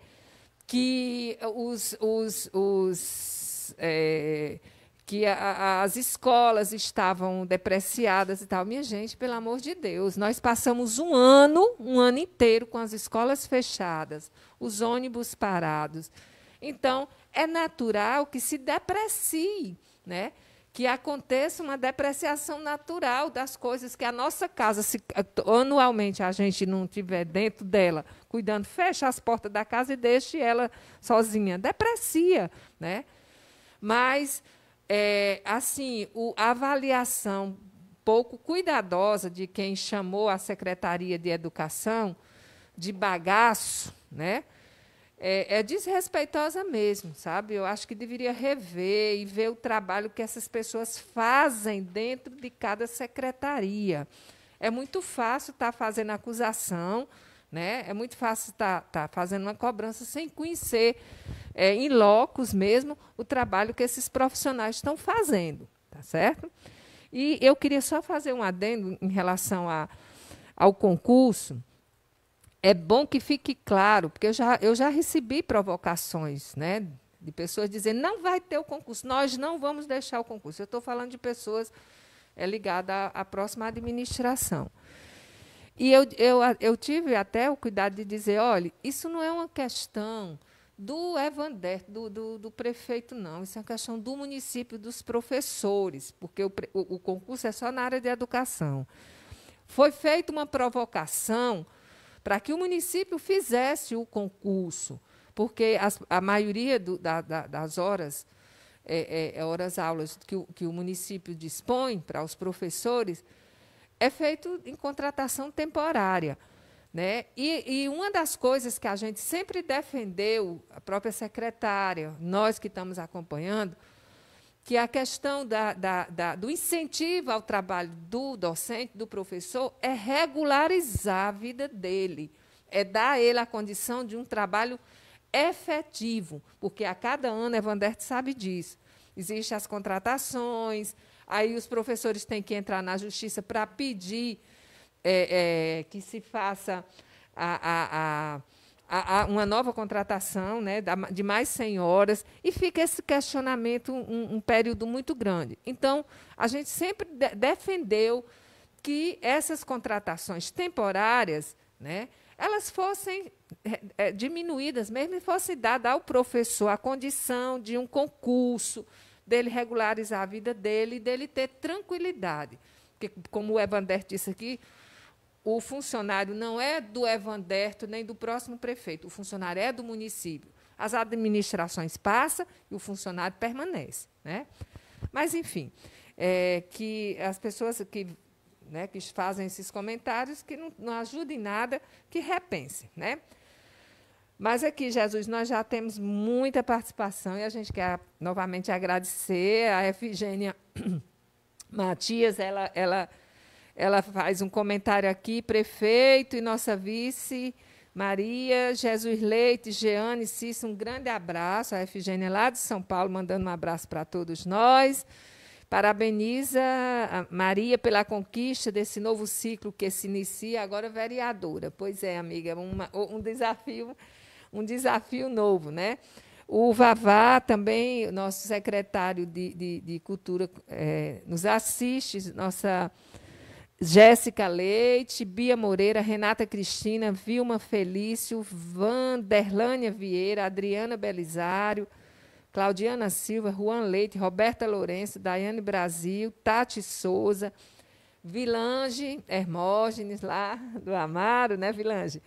que os, os, os é, que a, as escolas estavam depreciadas e tal. Minha gente, pelo amor de Deus, nós passamos um ano, um ano inteiro com as escolas fechadas, os ônibus parados. Então, é natural que se deprecie, né? que aconteça uma depreciação natural das coisas que a nossa casa, se eh, anualmente a gente não tiver dentro dela, cuidando, fecha as portas da casa e deixe ela sozinha. Deprecia, né? Mas, é, assim, o, a avaliação pouco cuidadosa de quem chamou a Secretaria de Educação de bagaço, né? é, é, desrespeitosa mesmo, sabe? Eu acho que deveria rever e ver o trabalho que essas pessoas fazem dentro de cada secretaria. É muito fácil estar tá fazendo acusação, né? é muito fácil estar tá, tá fazendo uma cobrança sem conhecer, é, em locos mesmo, o trabalho que esses profissionais estão fazendo, tá certo? E eu queria só fazer um adendo em relação a, ao concurso é bom que fique claro, porque eu já, eu já recebi provocações né, de pessoas dizendo não vai ter o concurso, nós não vamos deixar o concurso. Eu estou falando de pessoas é, ligadas à, à próxima administração. E eu, eu, eu tive até o cuidado de dizer, olha, isso não é uma questão do Evander, do, do, do, prefeito, não. Isso é uma questão do município, dos professores, porque o, o, o concurso é só na área de educação. Foi feita uma provocação para que o município fizesse o concurso, porque as, a maioria do, da, da, das horas, é, é, é, horas aulas que o, que o município dispõe para os professores, é feito em contratação temporária. Né? E, e, uma das coisas que a gente sempre defendeu, a própria secretária, nós que estamos acompanhando, que a questão da, da, da, do incentivo ao trabalho do docente, do professor, é regularizar a vida dele, é dar a ele a condição de um trabalho efetivo, porque a cada ano, Evanderte sabe disso, existem as contratações, aí os professores têm que entrar na justiça para pedir é, é, que se faça a, a, a a, a uma nova contratação né, de mais 100 horas, e fica esse questionamento um, um período muito grande. Então, a gente sempre de defendeu que essas contratações temporárias né, elas fossem é, é diminuídas, mesmo e fosse dada ao professor a condição de um concurso, dele regularizar a vida dele, dele ter tranquilidade. Porque, como o Evander disse aqui, o funcionário não é do Evanderto nem do próximo prefeito, o funcionário é do município. As administrações passam e o funcionário permanece. Né? Mas, enfim, é, que as pessoas que, né, que fazem esses comentários, que não, não ajudem nada, que repensem. Né? Mas aqui, Jesus, nós já temos muita participação e a gente quer novamente agradecer a Efigênia Matias, ela, ela ela faz um comentário aqui, prefeito e nossa vice. Maria, Jesus Leite, Jeane, Cício, um grande abraço. A Efigênia é lá de São Paulo, mandando um abraço para todos nós. Parabeniza a Maria pela conquista desse novo ciclo que se inicia agora vereadora. Pois é, amiga, uma, um desafio, um desafio novo, né? O Vavá também, nosso secretário de, de, de Cultura, é, nos assiste, nossa Jéssica Leite, Bia Moreira, Renata Cristina, Vilma Felício, Vanderlânia Vieira, Adriana Belisário, Claudiana Silva, Juan Leite, Roberta Lourenço, Daiane Brasil, Tati Souza, Vilange Hermógenes, lá do Amaro, né, Vilange?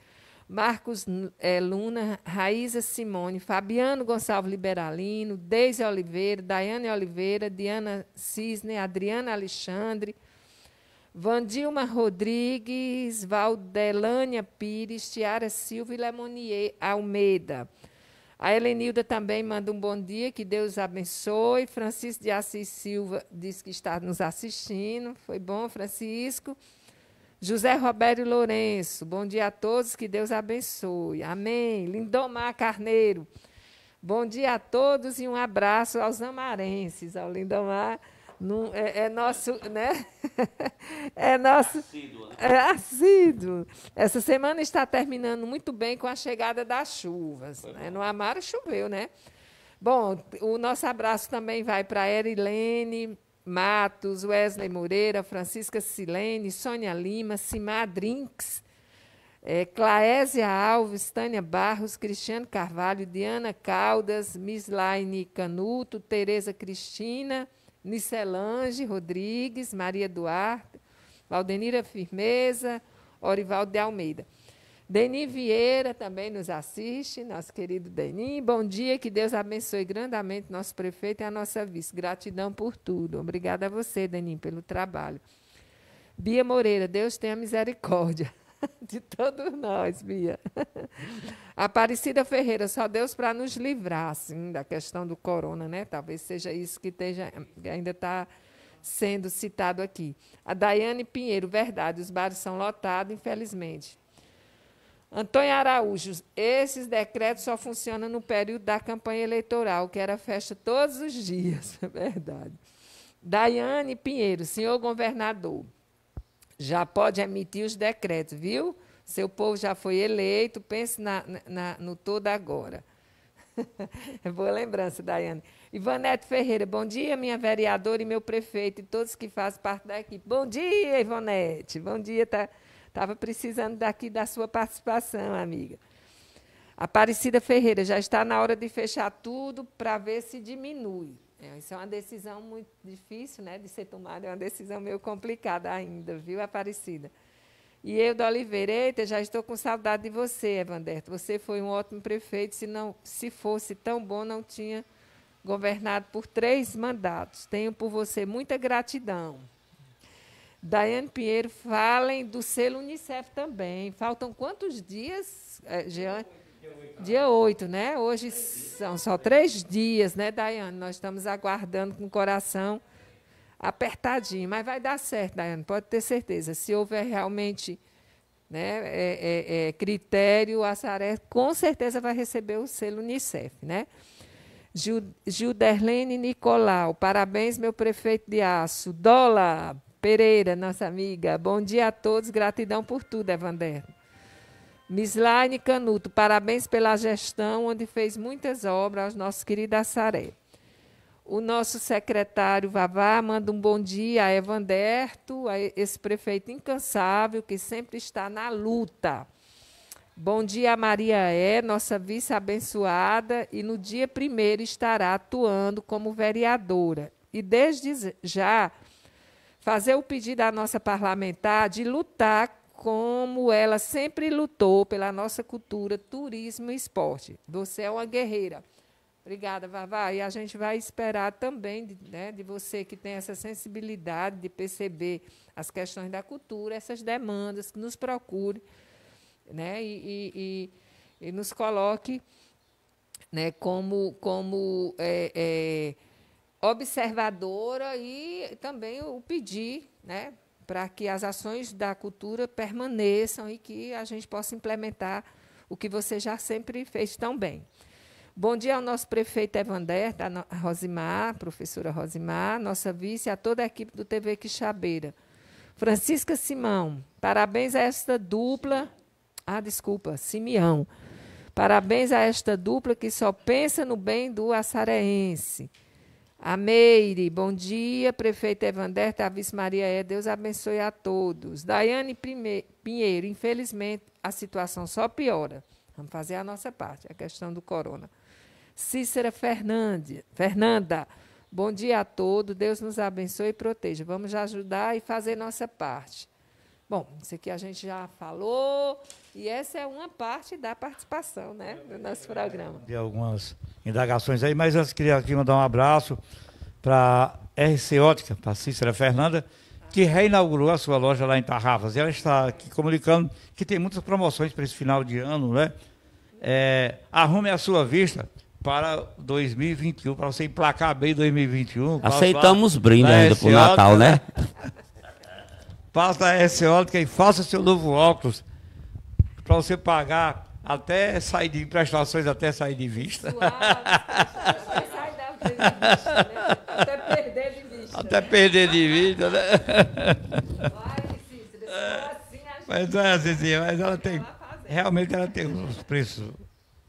Marcos é, Luna, Raíza Simone, Fabiano Gonçalves Liberalino, Deise Oliveira, Daiane Oliveira, Diana Cisne, Adriana Alexandre, Vandilma Rodrigues, Valdelânia Pires, Tiara Silva e Lemonier Almeida. A Helenilda também manda um bom dia, que Deus abençoe. Francisco de Assis Silva diz que está nos assistindo. Foi bom, Francisco. José Roberto Lourenço, bom dia a todos, que Deus abençoe. Amém. Lindomar Carneiro, bom dia a todos e um abraço aos amarenses, ao Lindomar. Não, é, é, nosso, né? É nosso. É assíduo. Essa semana está terminando muito bem com a chegada das chuvas. Né? No Amaro choveu, né? Bom, o nosso abraço também vai para Erilene Matos, Wesley Moreira, Francisca Silene, Sônia Lima, Simar Drinks, é, Claésia Alves, Tânia Barros, Cristiano Carvalho, Diana Caldas, Mislaine Canuto, Tereza Cristina. Nicelange Rodrigues, Maria Duarte, Valdenira Firmeza, Orivaldo de Almeida. Deni Vieira também nos assiste, nosso querido Deni. Bom dia, que Deus abençoe grandemente nosso prefeito e a nossa vice. Gratidão por tudo. Obrigada a você, Deni, pelo trabalho. Bia Moreira, Deus tenha misericórdia. de todos nós, Bia. Aparecida Ferreira, só Deus para nos livrar, assim, da questão do corona, né? Talvez seja isso que esteja, ainda está sendo citado aqui. A Daiane Pinheiro, verdade, os bares são lotados, infelizmente. Antônio Araújo, esses decretos só funcionam no período da campanha eleitoral, que era festa todos os dias, é verdade. Daiane Pinheiro, senhor governador, já pode emitir os decretos, viu? Seu povo já foi eleito, pense na, na no todo agora. Boa lembrança, Daiane. Ivanete Ferreira, bom dia, minha vereadora e meu prefeito e todos que fazem parte da equipe. Bom dia, Ivanete. Bom dia, tá, tava precisando daqui da sua participação, amiga. Aparecida Ferreira, já está na hora de fechar tudo para ver se diminui. É, isso é uma decisão muito difícil né, de ser tomada, é uma decisão meio complicada ainda, viu, Aparecida? E eu, do Oliveira, eita, já estou com saudade de você, Evanderto. Você foi um ótimo prefeito, se, não, se fosse tão bom, não tinha governado por três mandatos. Tenho por você muita gratidão. Daiane Pinheiro, falem do selo Unicef também. Faltam quantos dias, eh, Jean? Dia 8, né? Hoje são só três dias, né, Daiane? Nós estamos aguardando com o coração apertadinho, mas vai dar certo, Daiane, pode ter certeza. Se houver realmente né, é, é, é, critério, a Saré com certeza vai receber o selo Unicef, né? Gilderlene Nicolau, parabéns, meu prefeito de aço. Dola Pereira, nossa amiga, bom dia a todos, gratidão por tudo, Evander. Mislaine Canuto, parabéns pela gestão, onde fez muitas obras aos nossos queridos Assaré. O nosso secretário Vavá manda um bom dia a Evanderto, a esse prefeito incansável que sempre está na luta. Bom dia, Maria É, nossa vice abençoada, e no dia primeiro estará atuando como vereadora. E desde já, fazer o pedido à nossa parlamentar de lutar como ela sempre lutou pela nossa cultura, turismo e esporte. Você é uma guerreira. Obrigada, Vavá. E a gente vai esperar também de, né, de você que tem essa sensibilidade de perceber as questões da cultura, essas demandas, que nos procure né, e, e, e, nos coloque né, como, como é, é, observadora e também o pedir né, para que as ações da cultura permaneçam e que a gente possa implementar o que você já sempre fez tão bem. Bom dia ao nosso prefeito Evander, da Rosimar, professora Rosimar, nossa vice, a toda a equipe do TV Quixabeira. Francisca Simão, parabéns a esta dupla. Ah, desculpa, Simeão. Parabéns a esta dupla que só pensa no bem do açareense. A Meire, bom dia. Prefeito Evander, a Vice Maria é. Deus abençoe a todos. Daiane Pinheiro, infelizmente a situação só piora. Vamos fazer a nossa parte, a questão do corona. Cícera Fernandes, Fernanda, bom dia a todos. Deus nos abençoe e proteja. Vamos ajudar e fazer nossa parte. Bom, isso aqui a gente já falou e essa é uma parte da participação né, do nosso programa. De algumas indagações aí, mas antes queria aqui mandar um abraço para RC Ótica, para Cícera Fernanda, que reinaugurou a sua loja lá em Tarrafas. E ela está aqui comunicando que tem muitas promoções para esse final de ano, né? É, arrume a sua vista para 2021, para você emplacar bem 2021. Aceitamos lá, brinde ainda para o Natal, né? Passa a S Ótica e faça seu novo óculos para você pagar até sair de prestações, até sair de vista. Suave, sair da vista né? Até perder de vista. Até né? perder de vista, né? Vai, Cícero, assim a gente... Mas é assim, mas ela tem. Realmente ela tem uns preços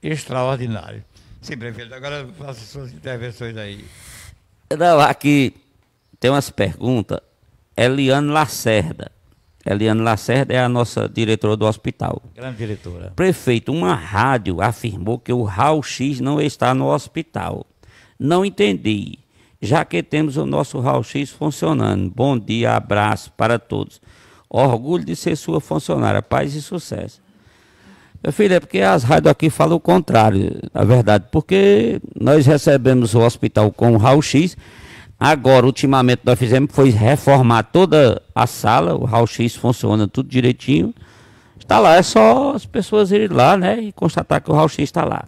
extraordinários. Sim, prefeito, agora faça suas intervenções aí. Não, aqui tem umas perguntas. Eliane Lacerda. Eliane Lacerda é a nossa diretora do hospital. Grande diretora. Prefeito, uma rádio afirmou que o raio-x não está no hospital. Não entendi, já que temos o nosso raio-x funcionando. Bom dia, abraço para todos. Orgulho de ser sua funcionária, paz e sucesso. Meu filho, é porque as rádios aqui falam o contrário, na verdade, porque nós recebemos o hospital com o raio-x Agora, ultimamente, nós fizemos foi reformar toda a sala, o Raul X funciona tudo direitinho. Está lá, é só as pessoas irem lá, né? E constatar que o Raul X está lá.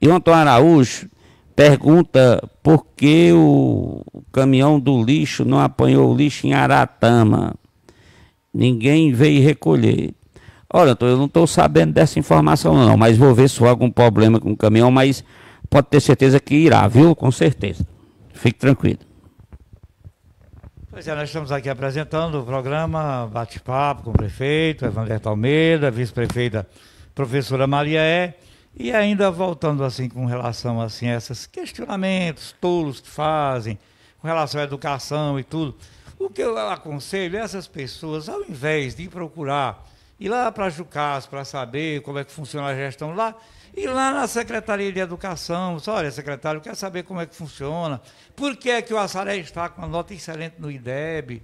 E o Antônio Araújo pergunta por que o caminhão do lixo não apanhou o lixo em Aratama. Ninguém veio recolher. Olha, eu não estou sabendo dessa informação, não, mas vou ver se há algum problema com o caminhão, mas pode ter certeza que irá, viu? Com certeza. Fique tranquilo. Pois é, nós estamos aqui apresentando o programa Bate-Papo com o prefeito Evander Almeida, vice-prefeita professora Maria É. E ainda voltando assim com relação assim, a esses questionamentos tolos que fazem, com relação à educação e tudo, o que eu aconselho é essas pessoas, ao invés de procurar ir lá para Jucás para saber como é que funciona a gestão lá, e lá na Secretaria de Educação, disse, olha, secretário, quer saber como é que funciona? Por que é que o Assaré está com uma nota excelente no IDEB?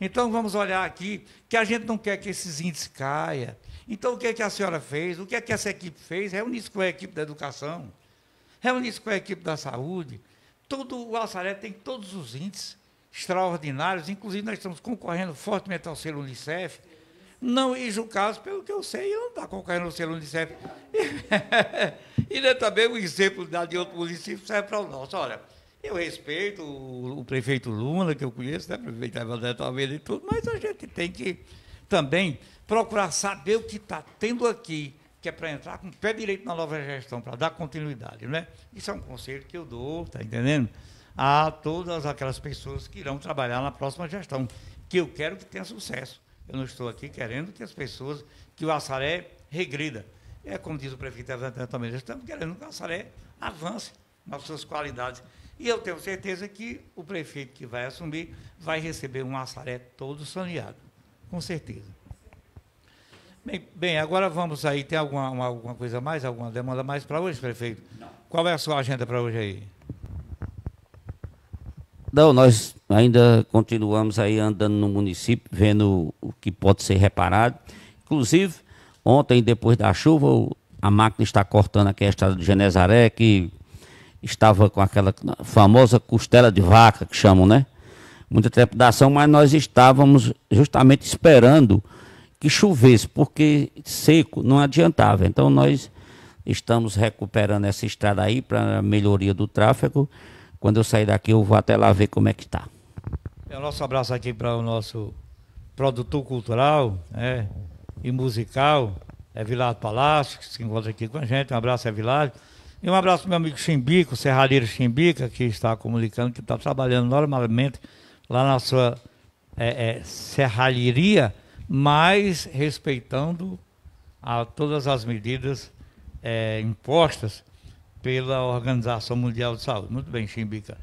Então vamos olhar aqui, que a gente não quer que esses índices caia. Então o que é que a senhora fez? O que é que essa equipe fez? Reunir-se com a equipe da educação, reunir-se com a equipe da saúde. Todo o Assaré tem todos os índices extraordinários, inclusive nós estamos concorrendo fortemente ao selo Unicef não existe o caso, pelo que eu sei, ele não está concorrendo ao selo Unicef. e é também o exemplo de outro município serve para o nosso. Olha, eu respeito o, prefeito Luna, que eu conheço, né, prefeito Evandro Talvez e tudo, mas a gente tem que também procurar saber o que está tendo aqui, que é para entrar com o pé direito na nova gestão, para dar continuidade, né? Isso é um conselho que eu dou, tá entendendo? A todas aquelas pessoas que irão trabalhar na próxima gestão, que eu quero que tenha sucesso. Eu não estou aqui querendo que as pessoas, que o Assaré regrida. É como diz o prefeito Evandro também, estamos querendo que o Assaré avance nas suas qualidades. E eu tenho certeza que o prefeito que vai assumir vai receber um Assaré todo saneado, com certeza. Bem, bem agora vamos aí. Tem alguma, alguma coisa mais, alguma demanda mais para hoje, prefeito? Não. Qual é a sua agenda para hoje aí? Não, nós ainda continuamos aí andando no município, vendo o que pode ser reparado. Inclusive, ontem, depois da chuva, a máquina está cortando aqui a estrada de Genezaré, que estava com aquela famosa costela de vaca, que chamam, né? Muita trepidação, mas nós estávamos justamente esperando que chovesse, porque seco não adiantava. Então, nós estamos recuperando essa estrada aí para melhoria do tráfego quando eu sair daqui, eu vou até lá ver como é que está. É o nosso abraço aqui para o nosso produtor cultural né, e musical, é Vilar Palácio, que se encontra aqui com a gente. Um abraço, é Vilar E um abraço para meu amigo Ximbico, o serralheiro Ximbica, que está comunicando, que está trabalhando normalmente lá na sua é, é, serralheria, mas respeitando a todas as medidas é, impostas pela Organização Mundial de Saúde. Muito bem, Chimbica.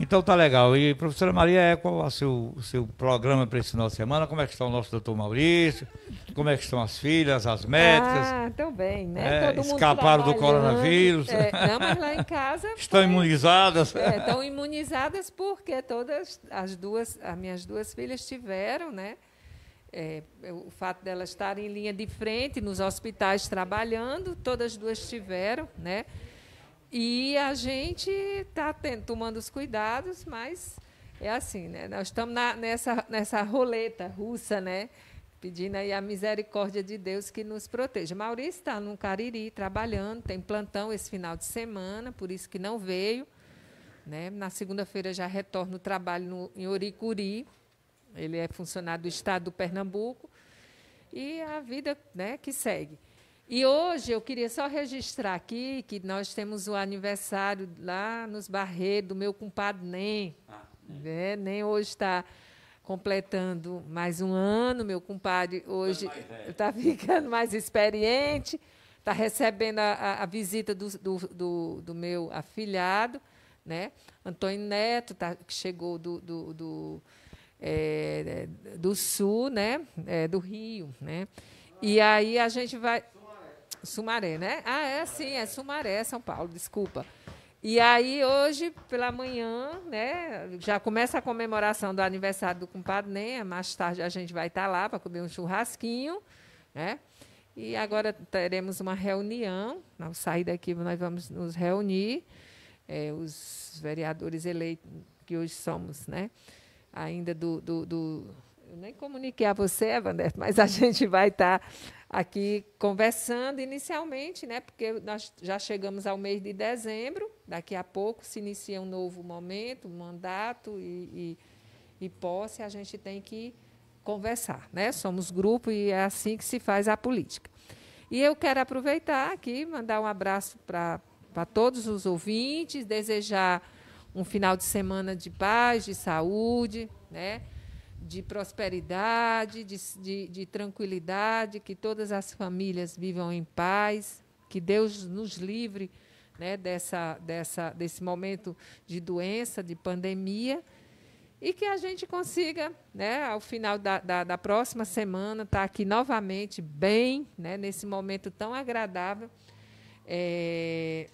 Então tá legal. E professora Maria, é qual é o seu, seu programa para esse final de semana? Como é que está o nosso doutor Maurício? Como é que estão as filhas, as médicas? Ah, estão bem, né? É, escaparam do coronavírus. É, não, mas lá em casa. estão foi, imunizadas? É, estão imunizadas porque todas as duas, as minhas duas filhas tiveram, né? É, o fato delas de estarem em linha de frente nos hospitais trabalhando, todas duas tiveram, né? E a gente está tomando os cuidados, mas é assim, né? Nós estamos na, nessa, nessa roleta russa, né? Pedindo aí a misericórdia de Deus que nos proteja. Maurício está no Cariri trabalhando, tem plantão esse final de semana, por isso que não veio. Né? Na segunda-feira já retorna o trabalho no, em Oricuri. Ele é funcionário do Estado do Pernambuco. E a vida né, que segue. E hoje eu queria só registrar aqui que nós temos o aniversário lá nos Barreiros do meu compadre Nem. Ah, né? Nem hoje está completando mais um ano, meu compadre hoje está ficando mais experiente, está recebendo a, a, a visita do, do, do, do, meu afilhado, né? Antônio Neto, tá, que chegou do, do, do, é, do sul, né? É, do Rio, né? E aí a gente vai. Sumaré, né? Ah, é sim, é Sumaré, São Paulo, desculpa. E aí hoje pela manhã, né, já começa a comemoração do aniversário do compadre Nenha, né? mais tarde a gente vai estar tá lá para comer um churrasquinho, né? E agora teremos uma reunião, na saída aqui nós vamos nos reunir, é, os vereadores eleitos que hoje somos, né? Ainda do, do, do eu nem comuniquei a você, Evander, mas a gente vai estar tá aqui conversando inicialmente, né? Porque nós já chegamos ao mês de dezembro, daqui a pouco se inicia um novo momento, um mandato e, e, e posse, a gente tem que conversar, né? Somos grupo e é assim que se faz a política. E eu quero aproveitar aqui, mandar um abraço para todos os ouvintes, desejar um final de semana de paz, de saúde, né? de prosperidade, de, de, de, tranquilidade, que todas as famílias vivam em paz, que Deus nos livre né, dessa, dessa, desse momento de doença, de pandemia, e que a gente consiga, né, ao final da, da, da próxima semana, estar tá aqui novamente bem, né, nesse momento tão agradável. É,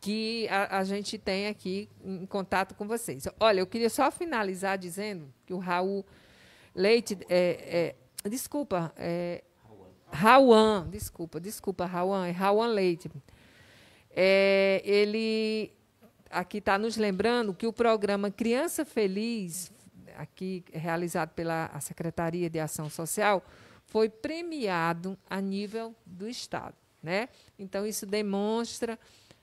que a, a, gente tem aqui em contato com vocês. Olha, eu queria só finalizar dizendo que o Raul Leite. É, é, desculpa. É, Rauan, desculpa, desculpa, Rauan, é Rauan Leite. É, ele aqui está nos lembrando que o programa Criança Feliz, aqui realizado pela Secretaria de Ação Social, foi premiado a nível do Estado. Né? Então, isso demonstra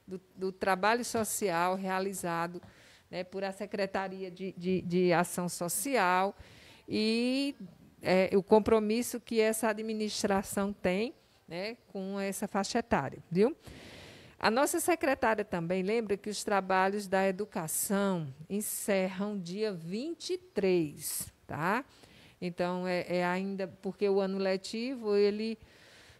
do, do trabalho social realizado né, por a Secretaria de, de, de Ação Social e é, o compromisso que essa administração tem né, com essa faixa etária. Viu? A nossa secretária também lembra que os trabalhos da educação encerram dia 23, tá? Então, é, é ainda porque o ano letivo, ele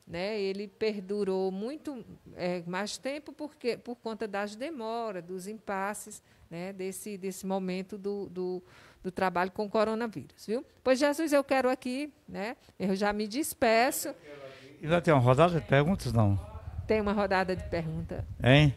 né? Ele perdurou muito é, mais tempo porque, por conta das demoras, dos impasses, né? desse, desse momento do, do, do, trabalho com o coronavírus. Viu? Pois, Jesus, eu quero aqui, né? eu já me despeço. E vai ter uma rodada de perguntas, não? Tem uma rodada de perguntas. Hein?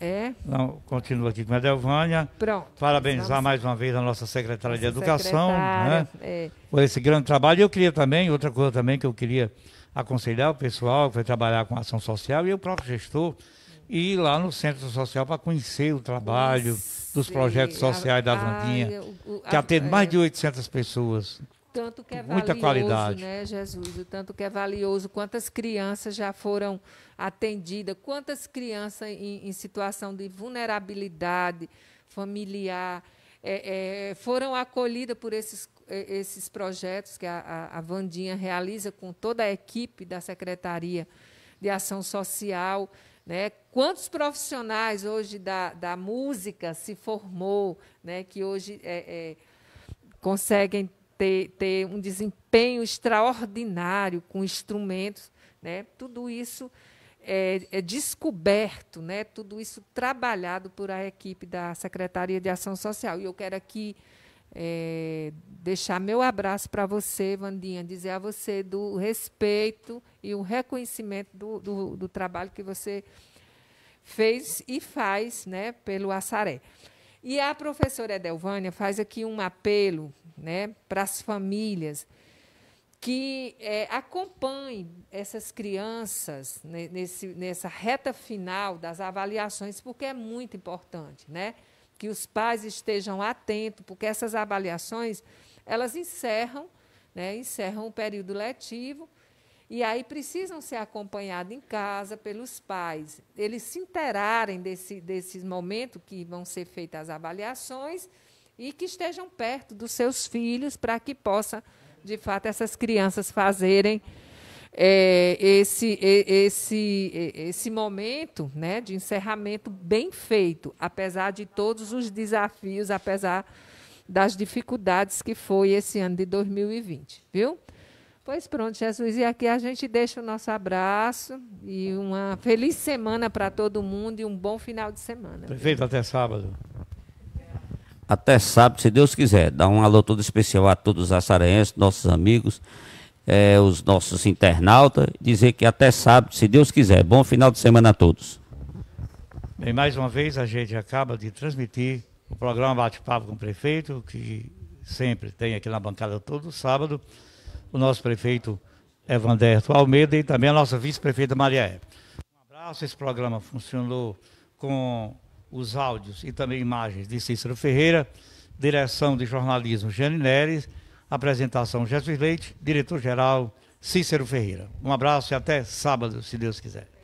É. Não, continua aqui com a Delvânia. Pronto. Parabenizar Vamos. mais uma vez a nossa né? secretária nossa de Educação secretária, né, é. por esse grande trabalho. E eu queria também, outra coisa também que eu queria aconselhar o pessoal que vai trabalhar com ação social e o próprio gestor ir lá no centro social para conhecer o trabalho dos projetos sociais a, da Vandinha, que atende é. mais de 800 pessoas. Tanto que é muita valioso, qualidade. né, Jesus? O tanto que é valioso. Quantas crianças já foram atendidas? Quantas crianças em, em situação de vulnerabilidade familiar é, é, foram acolhidas por esses esses projetos que a, a, a Vandinha realiza com toda a equipe da Secretaria de Ação Social. Né? Quantos profissionais hoje da, da música se formou, né? que hoje é, é, conseguem ter, ter um desempenho extraordinário com instrumentos. Né? Tudo isso é, é, descoberto, né? tudo isso trabalhado por a equipe da Secretaria de Ação Social. E eu quero aqui é, deixar meu abraço para você, Vandinha, dizer a você do respeito e o reconhecimento do, do, do trabalho que você fez e faz né, pelo Assaré. E a professora Edelvânia faz aqui um apelo né, para as famílias que é, acompanhem essas crianças né, nesse, nessa reta final das avaliações, porque é muito importante. Né? que os pais estejam atentos, porque essas avaliações elas encerram, né, encerram o período letivo e aí precisam ser acompanhados em casa pelos pais. Eles se interarem desse, desse momento que vão ser feitas as avaliações e que estejam perto dos seus filhos para que possa, de fato, essas crianças fazerem é, esse, esse, esse momento né, de encerramento bem feito, apesar de todos os desafios, apesar das dificuldades que foi esse ano de 2020, viu? Pois pronto, Jesus. E aqui a gente deixa o nosso abraço e uma feliz semana para todo mundo e um bom final de semana. Perfeito, até sábado. Até sábado, se Deus quiser. Dá um alô todo especial a todos os açarenses, nossos amigos é, os nossos internautas, dizer que até sábado, se Deus quiser. Bom final de semana a todos. Bem, mais uma vez a gente acaba de transmitir o programa Bate-Papo com o Prefeito, que sempre tem aqui na bancada todo sábado, o nosso prefeito Evanderto Almeida e também a nossa vice-prefeita Maria Um abraço, esse programa funcionou com os áudios e também imagens de Cícero Ferreira, direção de jornalismo Jane Neres, Apresentação Jesus Leite, diretor-geral Cícero Ferreira. Um abraço e até sábado, se Deus quiser.